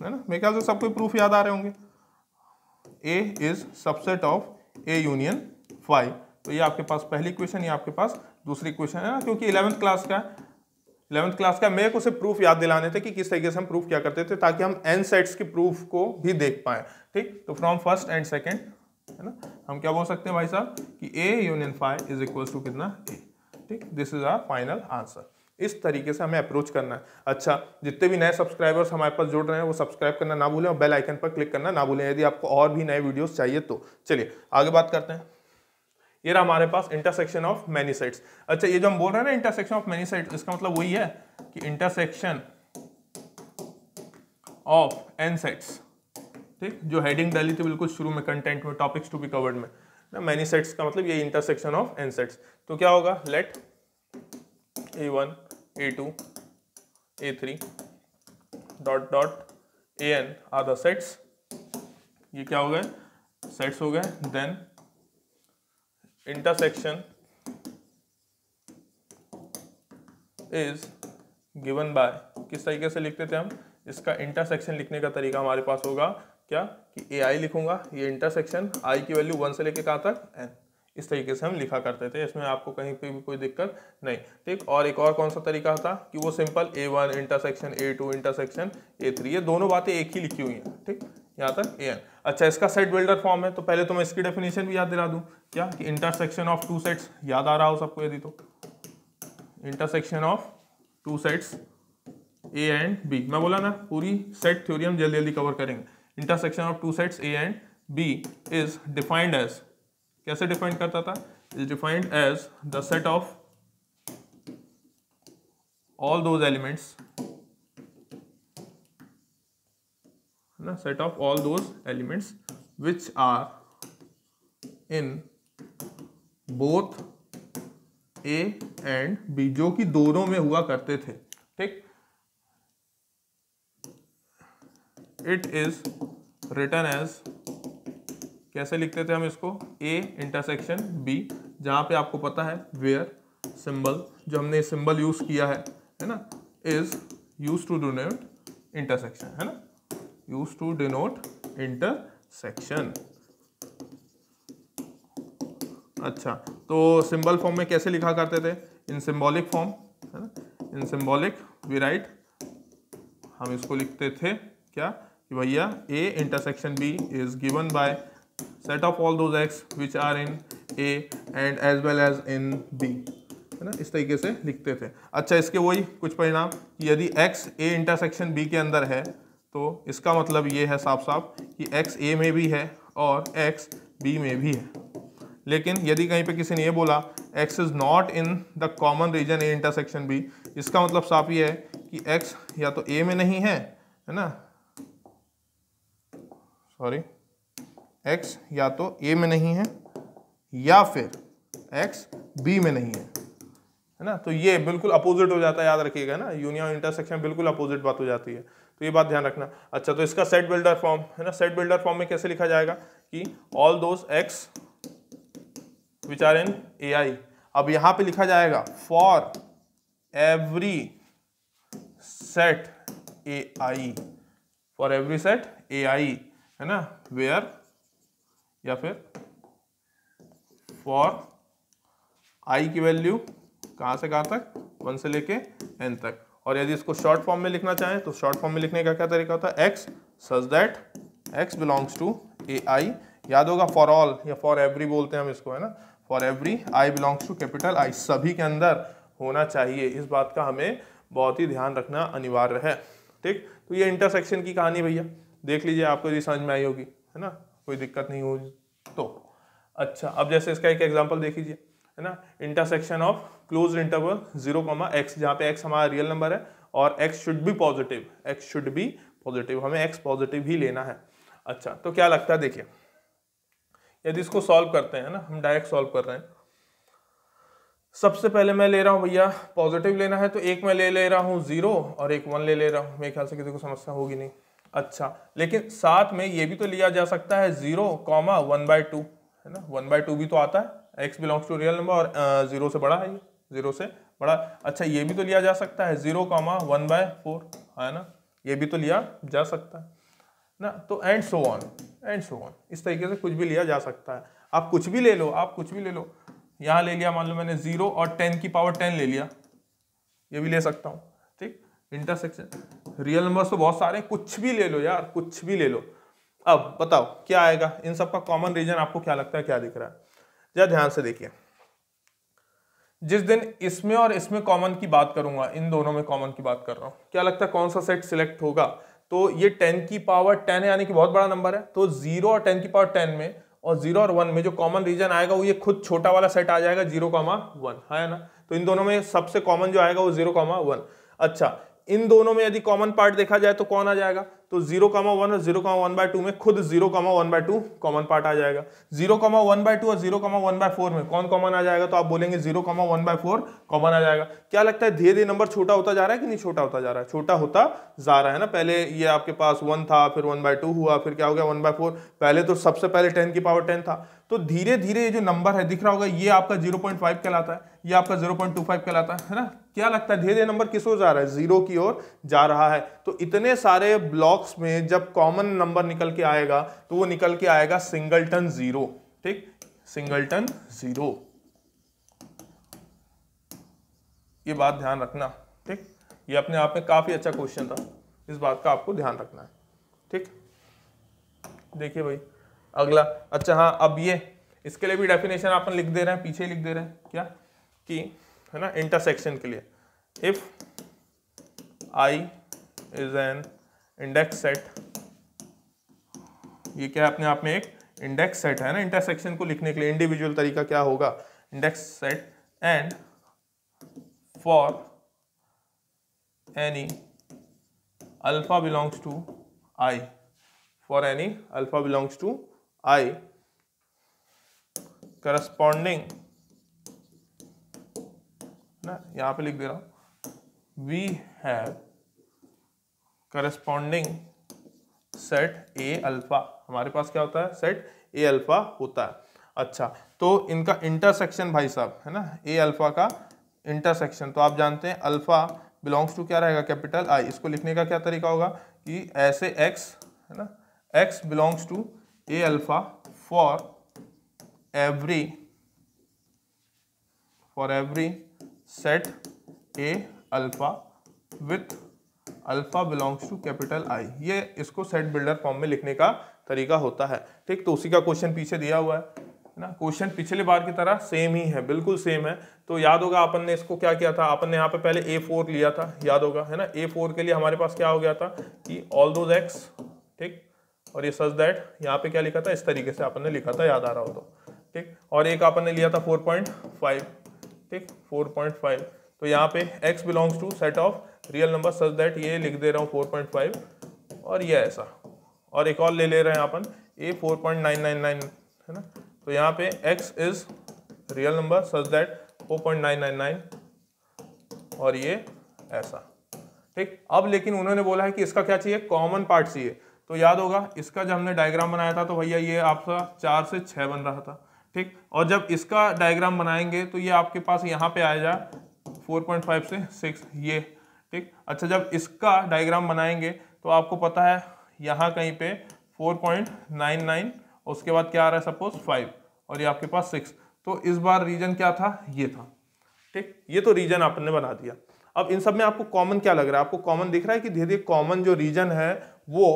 है ना मेरे ख्याल से सबको प्रूफ याद आ रहे होंगे A is subset of A union five तो ये आपके पास पहली क्वेश्चन ये आपके पास दूसरी क्वेश्चन है ना क्योंकि इलेवंथ क्लास का इलेवंथ क्लास का मेरे को उसे प्रूफ याद दिलाने थे कि किस तरीके से हम प्रूफ क्या करते थे ताकि हम एन सेट्स के प्रूफ को भी देख पाए ठीक तो फ्रॉम फर्स्ट एंड सेकेंड है ना हम क्या बोल सकते हैं भाई साहब कि A union five is equal to कितना ए ठीक this is our final answer इस तरीके से हमें अप्रोच करना है अच्छा जितने भी नए सब्सक्राइबर्स हमारे पास जुड़ रहे हैं वो सब्सक्राइब करना ना भूलें और बेल आइकन पर क्लिक करना ना भूलें यदि आपको और भी नए वीडियोस चाहिए तो चलिए आगे बात करते हैं ये रहा हमारे पास इंटरसेक्शन ऑफ मैनी साइड्स अच्छा ये जो हम बोल रहे हैं ना इंटरसेक्शन ऑफ मैनी साइड्स इसका मतलब वही है कि इंटरसेक्शन ऑफ एन साइड्स ठीक जो हेडिंग डाली थी बिल्कुल शुरू में कंटेंट में टॉपिक्स टू बी कवर्ड में ना मैनी साइड्स का मतलब ये इंटरसेक्शन ऑफ एन साइड्स तो क्या होगा let A one A two A three dot dot A N are the sets ये क्या हो गए सेट्स हो गए then intersection is given by किस तरीके से लिखते थे हम इसका इंटरसेक्शन लिखने का तरीका हमारे पास होगा क्या कि ए आई लिखूंगा ये इंटरसेक्शन आई की वैल्यू वन से लेके कहाँ तक एन इस तरीके से हम लिखा करते थे इसमें आपको कहीं पे भी कोई दिक्कत नहीं ठीक और एक और कौन सा तरीका था कि वो simple A one intersection A two intersection A three ये दोनों बातें एक ही लिखी हुई हैं ठीक यहाँ तक ए एन अच्छा इसका सेट बिल्डर फॉर्म है तो पहले तो मैं इसकी डेफिनेशन भी याद दिला दूँ क्या कि इंटरसेक्शन ऑफ टू सेट्स याद आ रहा हो सबको यदि तो intersection of two sets A and B मैं बोला ना पूरी सेट थ्योरी हम जल्दी जल्दी कवर करेंगे intersection of two sets A and B is defined as कैसे डिफाइन करता था is defined as the set of all those elements ना set of all those elements which are in both A and B जो कि दोनों में हुआ करते थे ठीक इट इज रिटर्न एज कैसे लिखते थे हम इसको ए इंटरसेक्शन बी जहाँ पे आपको पता है वेयर सिंबल जो हमने सिंबल यूज किया है है ना is use to denote intersection है ना यूज टू डिनोट इंटरसेक्शन अच्छा तो सिंबल फॉर्म में कैसे लिखा करते थे इन सिंबॉलिक फॉर्म है ना इन सिंबॉलिक वी राइट हम इसको लिखते थे क्या कि भैया A intersection B is given by set of all those x which are in a and as well as in b है ना इस तरीके से लिखते थे अच्छा इसके वही कुछ परिणाम यदि x a इंटरसेक्शन b के अंदर है तो इसका मतलब ये है साफ साफ कि x a में भी है और x b में भी है लेकिन यदि कहीं पे किसी ने ये बोला x is not in the common region a intersection b इसका मतलब साफ ये है कि x या तो a में नहीं है है ना सॉरी एक्स या तो ए में नहीं है या फिर एक्स बी में नहीं है है ना तो ये बिल्कुल अपोजिट हो जाता है याद रखिएगा ना यूनियन इंटरसेक्शन बिल्कुल अपोजिट बात हो जाती है तो ये बात ध्यान रखना अच्छा तो इसका सेट बिल्डर फॉर्म है ना सेट बिल्डर फॉर्म में कैसे लिखा जाएगा कि all those x which are in A i अब यहां पे लिखा जाएगा for every set A i for every set A i है ना वेयर या फिर फॉर आई की वैल्यू कहां से कहां तक वन से लेके एन तक और यदि इसको शॉर्ट फॉर्म में लिखना चाहें तो शॉर्ट फॉर्म में लिखने का क्या तरीका होता है x such that x belongs to A i याद होगा फॉर ऑल या फॉर एवरी बोलते हैं हम इसको है ना for every i belongs to capital I सभी के अंदर होना चाहिए इस बात का हमें बहुत ही ध्यान रखना अनिवार्य है ठीक तो ये इंटरसेक्शन की कहानी भैया देख लीजिए आपको यदि समझ में आई होगी है ना कोई दिक्कत नहीं हो तो अच्छा अब जैसे इसका एक एग्जाम्पल देख लीजिए है ना intersection of close interval zero comma x जहाँ पे एक्स हमारा रियल नंबर है और x should be positive x should be positive हमें एक्स पॉजिटिव ही लेना है अच्छा तो क्या लगता है देखिए यदि इसको सॉल्व करते हैं ना हम डायरेक्ट सॉल्व कर रहे हैं सबसे पहले मैं ले रहा हूँ भैया पॉजिटिव लेना है तो एक मैं ले ले रहा हूँ जीरो और एक वन ले ले रहा हूँ मेरे ख्याल से किसी को समस्या होगी नहीं अच्छा लेकिन साथ में ये भी तो लिया जा सकता है zero comma one by two है ना वन बाय टू भी तो आता है x belongs to real number और जीरो से बड़ा है ये जीरो से बड़ा अच्छा ये भी तो लिया जा सकता है zero comma one by four है ना ये भी तो लिया जा सकता है ना तो and so on and so on इस तरीके से कुछ भी लिया जा सकता है आप कुछ भी ले लो आप कुछ भी ले लो यहाँ ले लिया मान लो मैंने जीरो और टेन की पावर टेन ले लिया ये भी ले सकता हूँ ठीक इंटरसेक्शन रियल नंबर्स तो बहुत सारे कुछ भी ले लो यार कुछ भी ले लो अब बताओ क्या आएगा इन सब का कॉमन रीजन आपको क्या लगता है क्या दिख रहा है जरा ध्यान से देखिए जिस दिन इसमें और इसमें कॉमन की बात करूंगा इन दोनों में कॉमन की बात कर रहा हूँ क्या लगता है कौन सा सेट सिलेक्ट होगा तो ये टेन की पावर टेन है यानी कि बहुत बड़ा नंबर है तो जीरो और टेन की पावर टेन में और जीरो और वन में जो कॉमन रीजन आएगा वो ये खुद छोटा वाला सेट आ जाएगा जीरो कॉमा वन है ना तो इन दोनों में सबसे कॉमन जो आएगा वो जीरो कॉमा वन अच्छा इन दोनों में यदि कॉमन पार्ट देखा जाए तो कौन आ जाएगा तो जीरो कॉमा वन और zero comma one by two में खुद zero comma one by two common part आ जाएगा zero comma one by two और zero comma one by four में कौन कॉमन आ जाएगा तो आप बोलेंगे zero comma one by four common आ जाएगा क्या लगता है धीरे धीरे नंबर छोटा होता जा रहा है कि नहीं छोटा होता जा रहा है छोटा होता जा रहा है ना पहले ये आपके पास वन था फिर वन बाय टू हुआ फिर क्या हो गया वन बाय फोर पहले तो सबसे पहले टेन की पावर टेन था तो धीरे धीरे ये जो नंबर है दिख रहा होगा ये आपका जीरो पॉइंट फाइव कहलाता है ये आपका जीरो पॉइंट टू फाइव कहलाता है ना क्या लगता है धीरे धीरे नंबर किस ओर जा रहा है जीरो की ओर जा रहा है तो इतने सारे ब्लॉक्स में जब कॉमन नंबर निकल के आएगा तो वो निकल के आएगा सिंगलटन जीरो ठीक सिंगलटन जीरो ये बात ध्यान रखना ठीक ये अपने आप में काफी अच्छा क्वेश्चन था इस बात का आपको ध्यान रखना है ठीक देखिए भाई अगला अच्छा हाँ अब ये इसके लिए भी डेफिनेशन आप लिख दे रहे हैं पीछे लिख दे रहे हैं क्या कि है ना इंटरसेक्शन के लिए if I is an index set ये क्या है अपने आप में एक इंडेक्स सेट है ना इंटरसेक्शन को लिखने के लिए इंडिविजुअल तरीका क्या होगा index set and for any alpha belongs to I for any alpha belongs to I corresponding ना यहाँ पे लिख दे रहा हूँ we have corresponding set A alpha हमारे पास क्या होता है सेट ए अल्फा होता है अच्छा तो इनका इंटरसेक्शन भाई साहब है ना ए अल्फा का इंटरसेक्शन तो आप जानते हैं अल्फा बिलोंग्स टू क्या रहेगा कैपिटल आई इसको लिखने का क्या तरीका होगा कि ऐसे एक्स है ना x belongs to A alpha for every for every set A alpha with alpha belongs to capital I ये इसको सेट बिल्डर फॉर्म में लिखने का तरीका होता है ठीक तो उसी का क्वेश्चन पीछे दिया हुआ है ना क्वेश्चन पिछले बार की तरह सेम ही है बिल्कुल सेम है तो याद होगा अपन ने इसको क्या किया था अपन ने यहाँ पे पहले ए फोर लिया था याद होगा है ना ए फोर के लिए हमारे पास क्या हो गया था कि ऑल दोज एक्स ठीक और ये सच दैट यहाँ पे क्या लिखा था इस तरीके से अपन ने लिखा था याद आ रहा हो तो ठीक और एक अपन ने लिया था फोर पॉइंट फाइव ठीक 4.5 तो यहाँ पे x belongs to set of real number such that ये लिख दे रहा हूँ 4.5 और ये ऐसा और एक और ले ले रहे हैं अपन ए 4.999 है ना तो यहाँ पे x is real number such that 4.999 और ये ऐसा ठीक अब लेकिन उन्होंने बोला है कि इसका क्या चाहिए कॉमन पार्ट चाहिए तो याद होगा इसका जब हमने डायग्राम बनाया था तो भैया ये आपका चार से छः बन रहा था ठीक और जब इसका डायग्राम बनाएंगे तो ये आपके पास यहाँ पे जाए 4.5 से 6 ये ठीक अच्छा जब इसका डायग्राम बनाएंगे तो आपको पता है यहाँ कहीं पे 4.99 उसके बाद क्या आ रहा है सपोज 5 और ये आपके पास 6 तो इस बार रीजन क्या था ये था ठीक ये तो रीजन आपने बना दिया अब इन सब में आपको कॉमन क्या लग रहा है आपको कॉमन दिख रहा है कि धीरे धीरे कॉमन जो रीजन है वो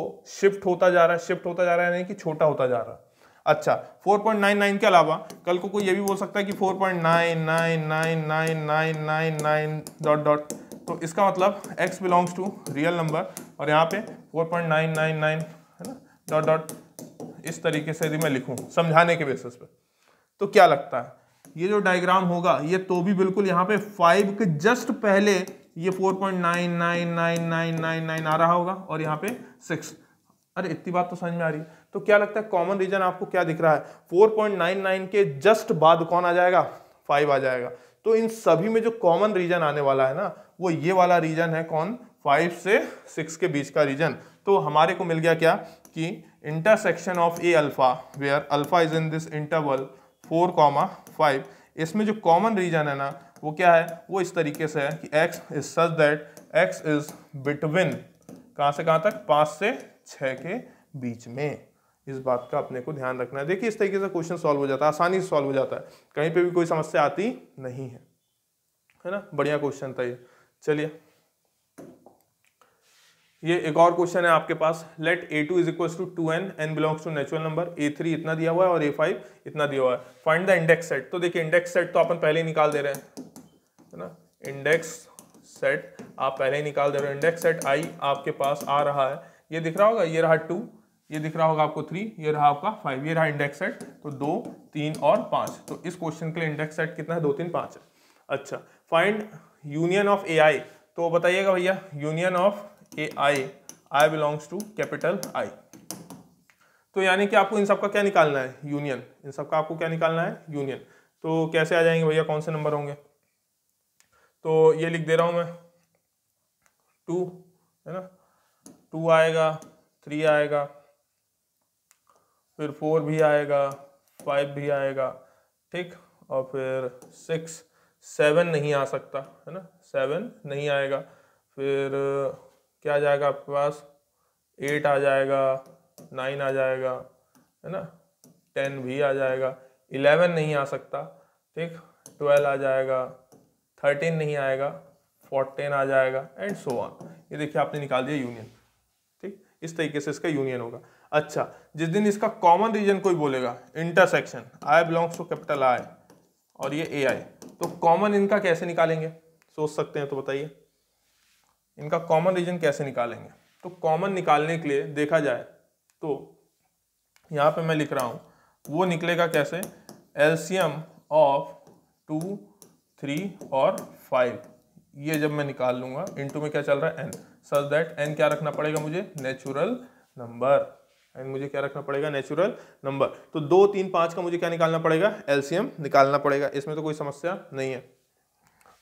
शिफ्ट होता जा रहा है शिफ्ट होता जा रहा है यानी कि छोटा होता जा रहा है अच्छा 4.99 के अलावा कल को कोई ये भी बोल सकता है कि 4.99999999 डॉट डॉट तो इसका मतलब x belongs to real number और यहाँ पे 4.999 है ना डॉट डॉट इस तरीके से यदि मैं लिखूँ समझाने के बेसिस पे तो क्या लगता है ये जो डायग्राम होगा ये तो भी बिल्कुल यहाँ पे फाइव के जस्ट पहले ये 4.999999 आ रहा होगा और यहाँ पे सिक्स अरे इतनी बात तो समझ में आ रही है तो क्या लगता है कॉमन रीजन आपको क्या दिख रहा है 4.99 के जस्ट बाद कौन आ जाएगा फाइव आ जाएगा तो इन सभी में जो कॉमन रीजन आने वाला है ना वो ये वाला रीजन है कौन फाइव से सिक्स के बीच का रीजन तो हमारे को मिल गया क्या कि intersection of A alpha where alpha is in this interval four comma five इसमें जो कॉमन रीजन है ना वो क्या है वो इस तरीके से है कि x is such that x is between कहाँ से कहाँ तक पाँच से छः के बीच में इस बात का अपने को ध्यान रखना है देखिए इस तरीके से क्वेश्चन सॉल्व हो जाता है आसानी से सॉल्व हो जाता है कहीं पे भी कोई समस्या आती नहीं है है ना बढ़िया क्वेश्चन था ये चलिए ये एक और क्वेश्चन है आपके पास let A two is equal to two n n belongs to natural number A three इतना दिया हुआ है और ए फाइव इतना दिया हुआ है फाइंड द इंडेक्स सेट तो देखिए इंडेक्स सेट तो अपन पहले ही निकाल दे रहे हैं है ना इंडेक्स सेट आप पहले ही निकाल दे रहे हो इंडेक्स सेट आई आपके पास आ रहा है ये दिख रहा होगा ये रहा टू ये दिख रहा होगा आपको थ्री ये रहा आपका फाइव ये रहा इंडेक्स सेट तो दो तीन और पांच तो इस क्वेश्चन के लिए इंडेक्स सेट कितना है दो तीन पांच है अच्छा find union of A i तो बताइएगा भैया union of A I I belongs to capital I तो यानी कि आपको इन सबका क्या निकालना है यूनियन इन सबका आपको क्या निकालना है यूनियन तो कैसे आ जाएंगे भैया कौन से नंबर होंगे तो ये लिख दे रहा हूं मैं टू है ना टू आएगा थ्री आएगा फिर फोर भी आएगा फाइव भी आएगा ठीक और फिर सिक्स सेवन नहीं आ सकता है ना सेवन नहीं आएगा फिर क्या आ जाएगा आपके पास एट आ जाएगा नाइन आ जाएगा है ना टेन भी आ जाएगा इलेवन नहीं आ सकता ठीक ट्वेल्व आ जाएगा थर्टीन नहीं आएगा फोर्टीन आ जाएगा एंड सो ऑन ये देखिए आपने निकाल दिया यूनियन ठीक इस तरीके से इसका यूनियन होगा अच्छा जिस दिन इसका कॉमन रीजन कोई बोलेगा intersection I belongs to capital I और ये ए आई तो कॉमन इनका कैसे निकालेंगे सोच सकते हैं तो बताइए इनका कॉमन रीजन कैसे निकालेंगे तो कॉमन निकालने के लिए देखा जाए तो यहाँ पे मैं लिख रहा हूँ वो निकलेगा कैसे एल्सियम ऑफ टू थ्री और फाइव ये जब मैं निकाल लूँगा इंटू में क्या चल रहा है एन सच दैट एन क्या रखना पड़ेगा मुझे नेचुरल नंबर एंड मुझे क्या रखना पड़ेगा नेचुरल नंबर तो दो तीन पाँच का मुझे क्या निकालना पड़ेगा एलसीएम निकालना पड़ेगा इसमें तो कोई समस्या नहीं है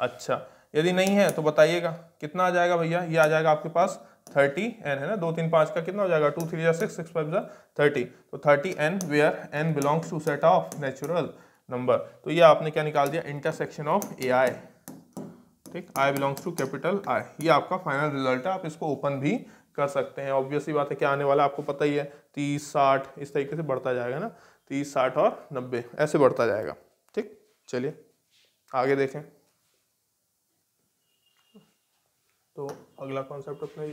अच्छा यदि नहीं है तो बताइएगा कितना आ जाएगा भैया ये आ जाएगा आपके पास थर्टी एन है ना दो तीन पाँच का कितना हो जाएगा टू थ्री या सिक्स सिक्स फाइव थर्टी तो thirty n where n belongs to set of natural number तो ये आपने क्या निकाल दिया इंटरसेक्शन ऑफ ए आई ठीक i belongs to capital I ये आपका फाइनल रिजल्ट है आप इसको ओपन भी कर सकते हैं ऑब्वियसली बात है कि आने वाला आपको पता ही है तीस साठ इस तरीके से बढ़ता जाएगा ना तीस साठ और नब्बे ऐसे बढ़ता जाएगा ठीक चलिए आगे देखें तो अगला कॉन्सेप्ट अपने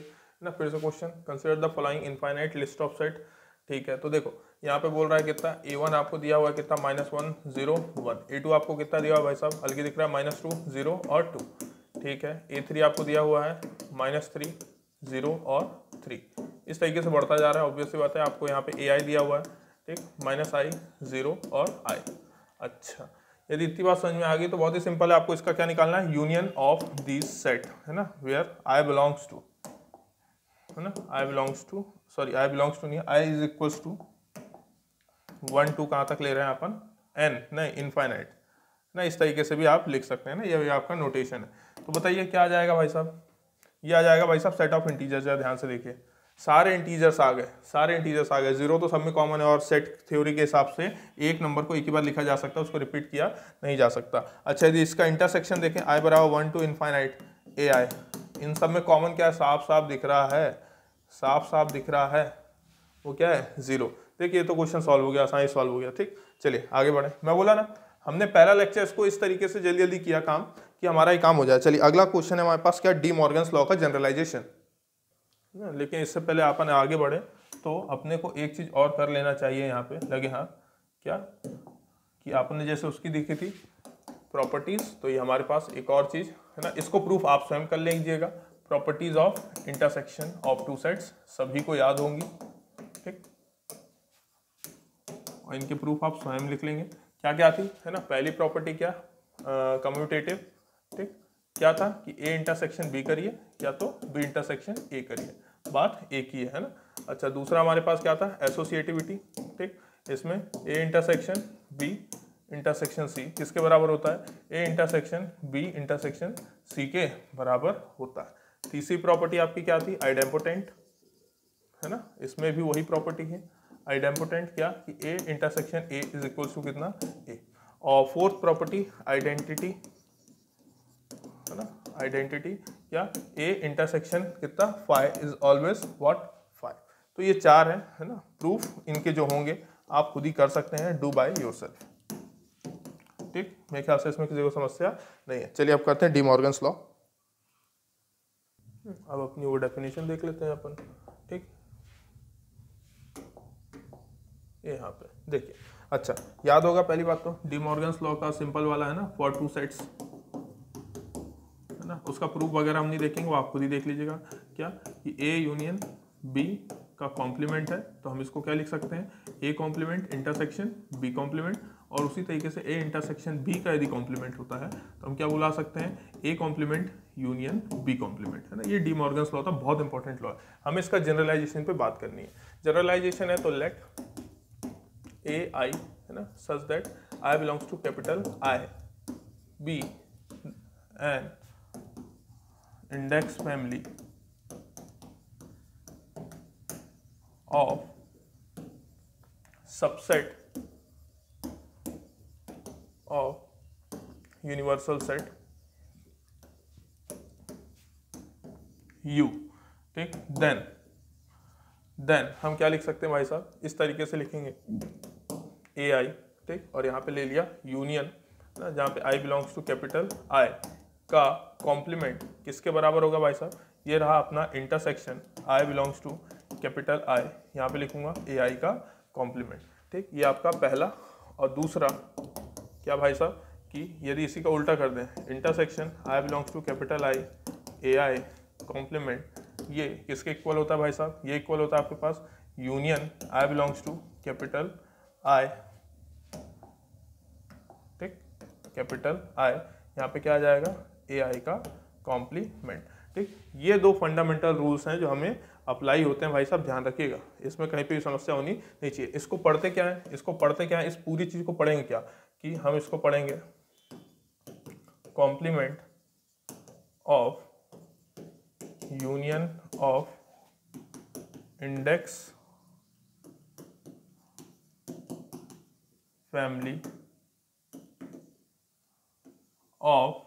ना फिर से question consider the following infinite list of set ठीक है तो देखो यहाँ पे बोल रहा है कितना ए वन आपको दिया हुआ है कितना minus one zero one A two आपको कितना दिया हुआ है भाई साहब हल्की दिख रहा है माइनस टू जीरो और टू ठीक है ए थ्री आपको दिया हुआ है माइनस थ्री जीरो और थ्री इस तरीके से बढ़ता जा रहा है ऑब्वियसली बात है आपको यहाँ पे ए आई दिया हुआ है ठीक माइनस आई जीरो और आई अच्छा यदि इतनी बात समझ में आ गई तो बहुत ही सिंपल है आपको इसका क्या निकालना है यूनियन ऑफ दिस सेट है ना वेयर आई बिलोंग्स टू है ना i belongs to sorry i belongs to नहीं i is equals to one to कहाँ तक ले रहे हैं अपन एन नहीं इनफाइनाइट ना इस तरीके से भी आप लिख सकते हैं ना ये भी आपका नोटेशन है तो बताइए क्या आ जाएगा भाई साहब ये आ जाएगा भाई साहब सेट ऑफ इंटीजर्स है ध्यान से देखिए सारे इंटीजर्स आ गए सारे इंटीजर्स आ गए जीरो तो सब में कॉमन है और सेट थ्योरी के हिसाब से एक नंबर को एक ही बार लिखा जा सकता है उसको रिपीट किया नहीं जा सकता अच्छा यदि इसका इंटरसेक्शन देखें आई बराबर one two infinite A i इन सब में कॉमन क्या है साफ साफ दिख रहा है साफ साफ दिख रहा है वो क्या है जीरो देखिए ये तो क्वेश्चन सॉल्व हो गया आसानी सॉल्व हो गया ठीक चलिए आगे बढ़े मैं बोला ना हमने पहला लेक्चर इसको इस तरीके से जल्दी जल्दी किया काम कि हमारा ये काम हो जाए चलिए अगला क्वेश्चन है हमारे पास क्या डी मॉर्गन्स लॉ का जनरलाइजेशन लेकिन इससे पहले अपन आगे बढ़े तो अपने को एक चीज़ और कर लेना चाहिए यहाँ पे लगे हाँ क्या कि आपने जैसे उसकी देखी थी प्रॉपर्टीज़ तो ये हमारे पास एक और चीज़ है ना इसको प्रूफ आप स्वयं कर लीजिएगा properties of intersection of two sets सभी को याद होंगी ठीक और इनके प्रूफ आप स्वयं लिख लेंगे क्या क्या थी है ना पहली प्रॉपर्टी क्या कम्यूटेटिव uh, ठीक क्या था कि ए इंटरसेक्शन बी करिए या तो बी इंटरसेक्शन ए करिए बात एक ही है ना अच्छा दूसरा हमारे पास क्या था एसोसिएटिविटी ठीक इसमें A intersection B intersection C किसके बराबर होता है A intersection B intersection C के बराबर होता है तीसरी प्रॉपर्टी आपकी क्या थी आइडेम्पोटेंट है ना इसमें भी वही प्रॉपर्टी है आइडेम्पोटेंट क्या कि A intersection A is equals to कितना ए और फोर्थ प्रॉपर्टी आइडेंटिटी है ना आइडेंटिटी या ए इंटरसेक्शन कितना five is always what five तो ये चार हैं है ना प्रूफ इनके जो होंगे आप खुद ही कर सकते हैं डू बाय योर सेल्फ ठीक मेरे ख्याल से इसमें किसी को समस्या नहीं है चलिए अब करते हैं डी मॉर्गन लॉ अब अपनी वो डेफिनेशन देख लेते हैं अपन ठीक यहाँ पे देखिए अच्छा याद होगा पहली बात तो डी मॉर्गन लॉ का सिंपल वाला है ना फॉर टू सेट्स है ना उसका प्रूफ वगैरह हम नहीं देखेंगे वो आप खुद ही देख लीजिएगा क्या कि ए यूनियन बी का कॉम्प्लीमेंट है तो हम इसको क्या लिख सकते हैं A complement intersection B complement और उसी तरीके से ए इंटरसेक्शन बी का यदि कॉम्प्लीमेंट होता है तो हम क्या बुला सकते हैं A complement union B complement है ना ये डी मॉर्गन लॉ था बहुत इंपॉर्टेंट लॉ है हमें इसका जनरलाइजेशन पे बात करनी है जनरलाइजेशन है तो लेट ए आई है ना such that I belongs to capital I B and index family of subset of universal set U ठीक देन देन हम क्या लिख सकते हैं भाई साहब इस तरीके से लिखेंगे ए आई ठीक और यहाँ पे ले लिया यूनियन ना जहाँ पे आई बिलोंग्स टू कैपिटल आई का कॉम्प्लीमेंट किसके बराबर होगा भाई साहब ये रहा अपना intersection I belongs to capital I यहाँ पे लिखूंगा ए आई का कॉम्प्लीमेंट ठीक ये आपका पहला और दूसरा क्या भाई साहब कि यदि इसी का उल्टा कर दें intersection I belongs to capital I A I complement ये किसके इक्वल होता है भाई साहब ये इक्वल होता है आपके पास union I belongs to capital I ठीक कैपिटल आई यहाँ पे क्या आ जाएगा ए आई का कॉम्प्लीमेंट ठीक ये दो फंडामेंटल रूल्स हैं जो हमें अप्लाई होते हैं भाई साहब ध्यान रखिएगा इसमें कहीं पर भी समस्या होनी नहीं चाहिए इसको पढ़ते क्या है इसको पढ़ते क्या है इस पूरी चीज़ को पढ़ेंगे क्या कि हम इसको पढ़ेंगे complement of union of index family of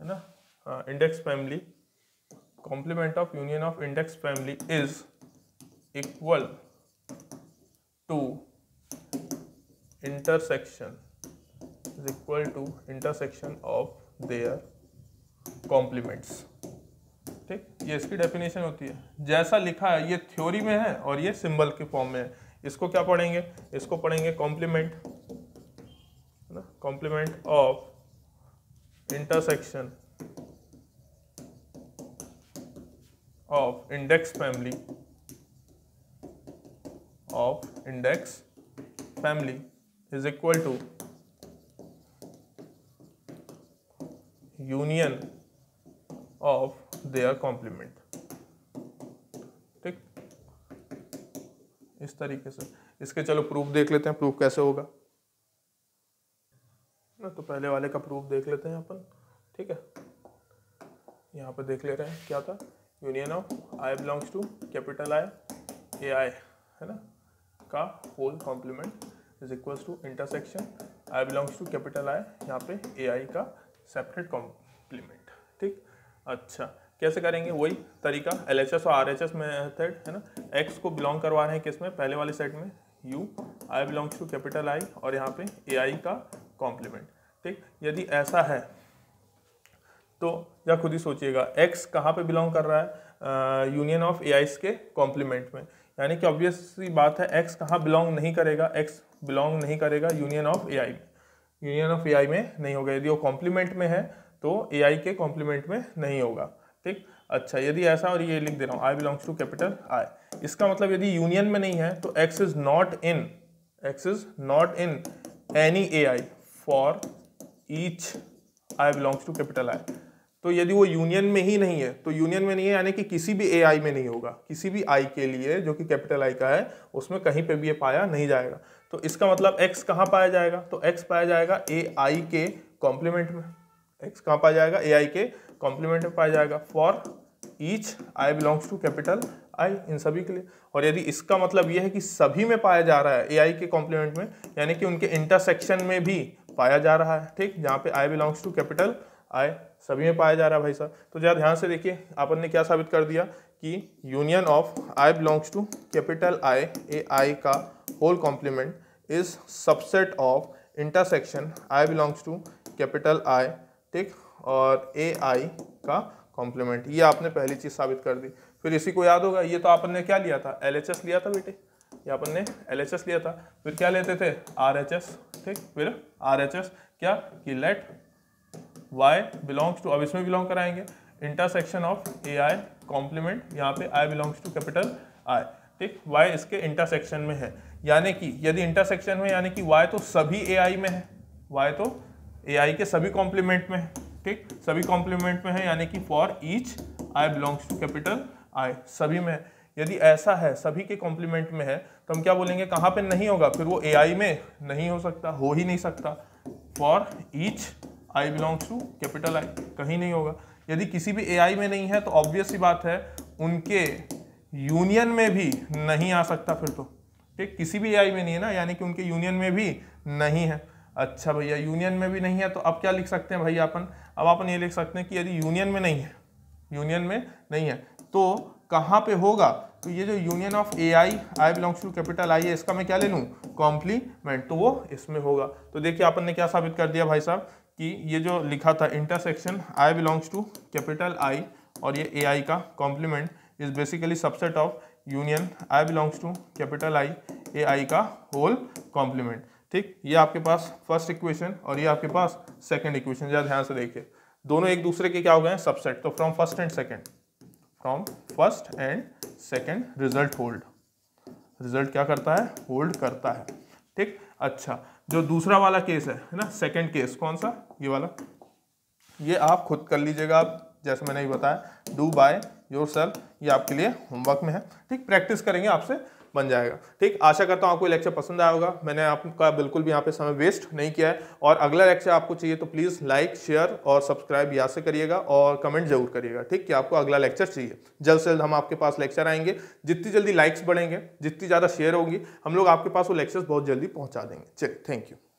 है ना index family complement of union of index family is equal to intersection is equal to intersection of their complements ठीक ये इसकी डेफिनेशन होती है जैसा लिखा है ये थ्योरी में है और ये सिंबल के फॉर्म में है इसको क्या पढ़ेंगे इसको पढ़ेंगे कॉम्प्लीमेंट है ना complement of intersection of index family of index family is equal to union of their complement ठीक इस तरीके से इसके चलो प्रूफ देख लेते हैं प्रूफ कैसे होगा ना तो पहले वाले का प्रूफ देख लेते हैं अपन ठीक है यहाँ पर देख ले रहे हैं क्या था union of i belongs to capital I A i है ना का whole complement is equals to intersection I belongs to capital I यहाँ पे ए आई का सेपरेट कॉम्प्लीमेंट ठीक अच्छा कैसे करेंगे वही तरीका एल एच एस और आर एच एस मेथड है ना एक्स को बिलोंग करवा रहे हैं किस में पहले वाले सेट में U i belongs to capital I और यहाँ पे ए आई का कॉम्प्लीमेंट ठीक यदि ऐसा है तो या खुद ही सोचिएगा एक्स कहाँ पे बिलोंग कर रहा है यूनियन ऑफ ए के कॉम्प्लीमेंट में यानी कि ऑब्वियस बात है एक्स कहाँ बिलोंग नहीं करेगा एक्स बिलोंग नहीं करेगा यूनियन ऑफ ए में यूनियन ऑफ ए में नहीं होगा यदि वो कॉम्प्लीमेंट में है तो ए के कॉम्प्लीमेंट में नहीं होगा ठीक अच्छा यदि ऐसा और ये लिख दे रहा हूँ i belongs to capital I इसका मतलब यदि यूनियन में नहीं है तो x is not in x is not in any A i for each I belongs to capital I तो यदि वो यूनियन में ही नहीं है तो यूनियन में नहीं है यानी कि किसी भी ए आई में नहीं होगा किसी भी आई के लिए जो कि कैपिटल आई का है उसमें कहीं पे भी ये पाया नहीं जाएगा तो इसका मतलब एक्स कहाँ पाया जाएगा तो एक्स पाया जाएगा ए आई के कॉम्प्लीमेंट में एक्स कहाँ पाया जाएगा ए आई के कॉम्प्लीमेंट में पाया जाएगा for each I belongs to capital I इन सभी के लिए और यदि इसका मतलब ये है कि सभी में पाया जा रहा है ए आई के कॉम्प्लीमेंट में यानी कि उनके इंटरसेक्शन में भी पाया जा रहा है ठीक जहाँ पे आई बिलोंग्स टू कैपिटल आई सभी में पाया जा रहा है भाई साहब तो जरा ध्यान से देखिए आपन ने क्या साबित कर दिया कि union of i belongs to capital I A आई का whole complement is subset of intersection I belongs to capital I ठीक और ए आई का कॉम्प्लीमेंट ये आपने पहली चीज़ साबित कर दी फिर इसी को याद होगा ये तो आपने क्या लिया था एल लिया था बेटे ये अपन ने एल लिया था फिर क्या लेते थे आर ठीक फिर आर क्या कि लेट वाई बिलोंग्स टू अब इसमें बिलोंग कराएंगे intersection of A I complement यहाँ पे आई बिलोंग्स टू कैपिटल आई ठीक वाई इसके इंटरसेक्शन में है यानी कि यदि इंटरसेक्शन में यानी कि वाई तो सभी ए आई में है वाई तो ए आई के सभी कॉम्प्लीमेंट में है ठीक सभी कॉम्प्लीमेंट में है यानी कि for each I belongs to capital I सभी में है यदि ऐसा है सभी के कॉम्प्लीमेंट में है तो हम क्या बोलेंगे कहाँ पे नहीं होगा फिर वो ए में नहीं हो सकता हो ही नहीं सकता for each I belongs to capital I कहीं नहीं होगा यदि किसी भी ए में नहीं है तो ऑब्वियस ही बात है उनके यूनियन में भी नहीं आ सकता फिर तो ठीक किसी भी ए में नहीं है ना यानी कि उनके यूनियन में भी नहीं है अच्छा भैया यूनियन में भी नहीं है तो अब क्या लिख सकते हैं भैया अपन अब अपन ये लिख सकते हैं कि यदि यूनियन में नहीं है यूनियन में नहीं है तो कहाँ पे होगा तो ये जो union of A I I belongs to capital I है इसका मैं क्या ले लूँ कॉम्प्लीमेंट तो वो इसमें होगा तो देखिए अपन ने क्या साबित कर दिया भाई साहब कि ये जो लिखा था intersection I belongs to capital I और ये ए आई का complement is basically subset of union I belongs to capital I A आई का होल कॉम्प्लीमेंट ठीक ये आपके पास फर्स्ट इक्वेशन और ये आपके पास सेकेंड इक्वेशन जरा ध्यान से देखिए दोनों एक दूसरे के क्या हो गए हैं सबसेट तो from first and second from first and second result hold result क्या करता है होल्ड करता है ठीक अच्छा जो दूसरा वाला केस है ना सेकेंड केस कौन सा ये वाला ये आप खुद कर लीजिएगा आप जैसे मैंने भी बताया डू बाय योर सेल्फ ये आपके लिए होमवर्क में है ठीक प्रैक्टिस करेंगे आपसे बन जाएगा ठीक आशा करता हूँ आपको लेक्चर पसंद आया होगा मैंने आपका बिल्कुल भी यहाँ पे समय वेस्ट नहीं किया है और अगला लेक्चर आपको चाहिए तो प्लीज़ लाइक शेयर और सब्सक्राइब यहाँ से करिएगा और कमेंट जरूर करिएगा ठीक कि आपको अगला लेक्चर चाहिए जल्द से जल्द हम आपके पास लेक्चर आएंगे जितनी जल्दी लाइक्स बढ़ेंगे जितनी ज़्यादा शेयर होगी हम लोग आपके पास वो लेक्चर्स बहुत जल्दी पहुँचा देंगे चलिए थैंक यू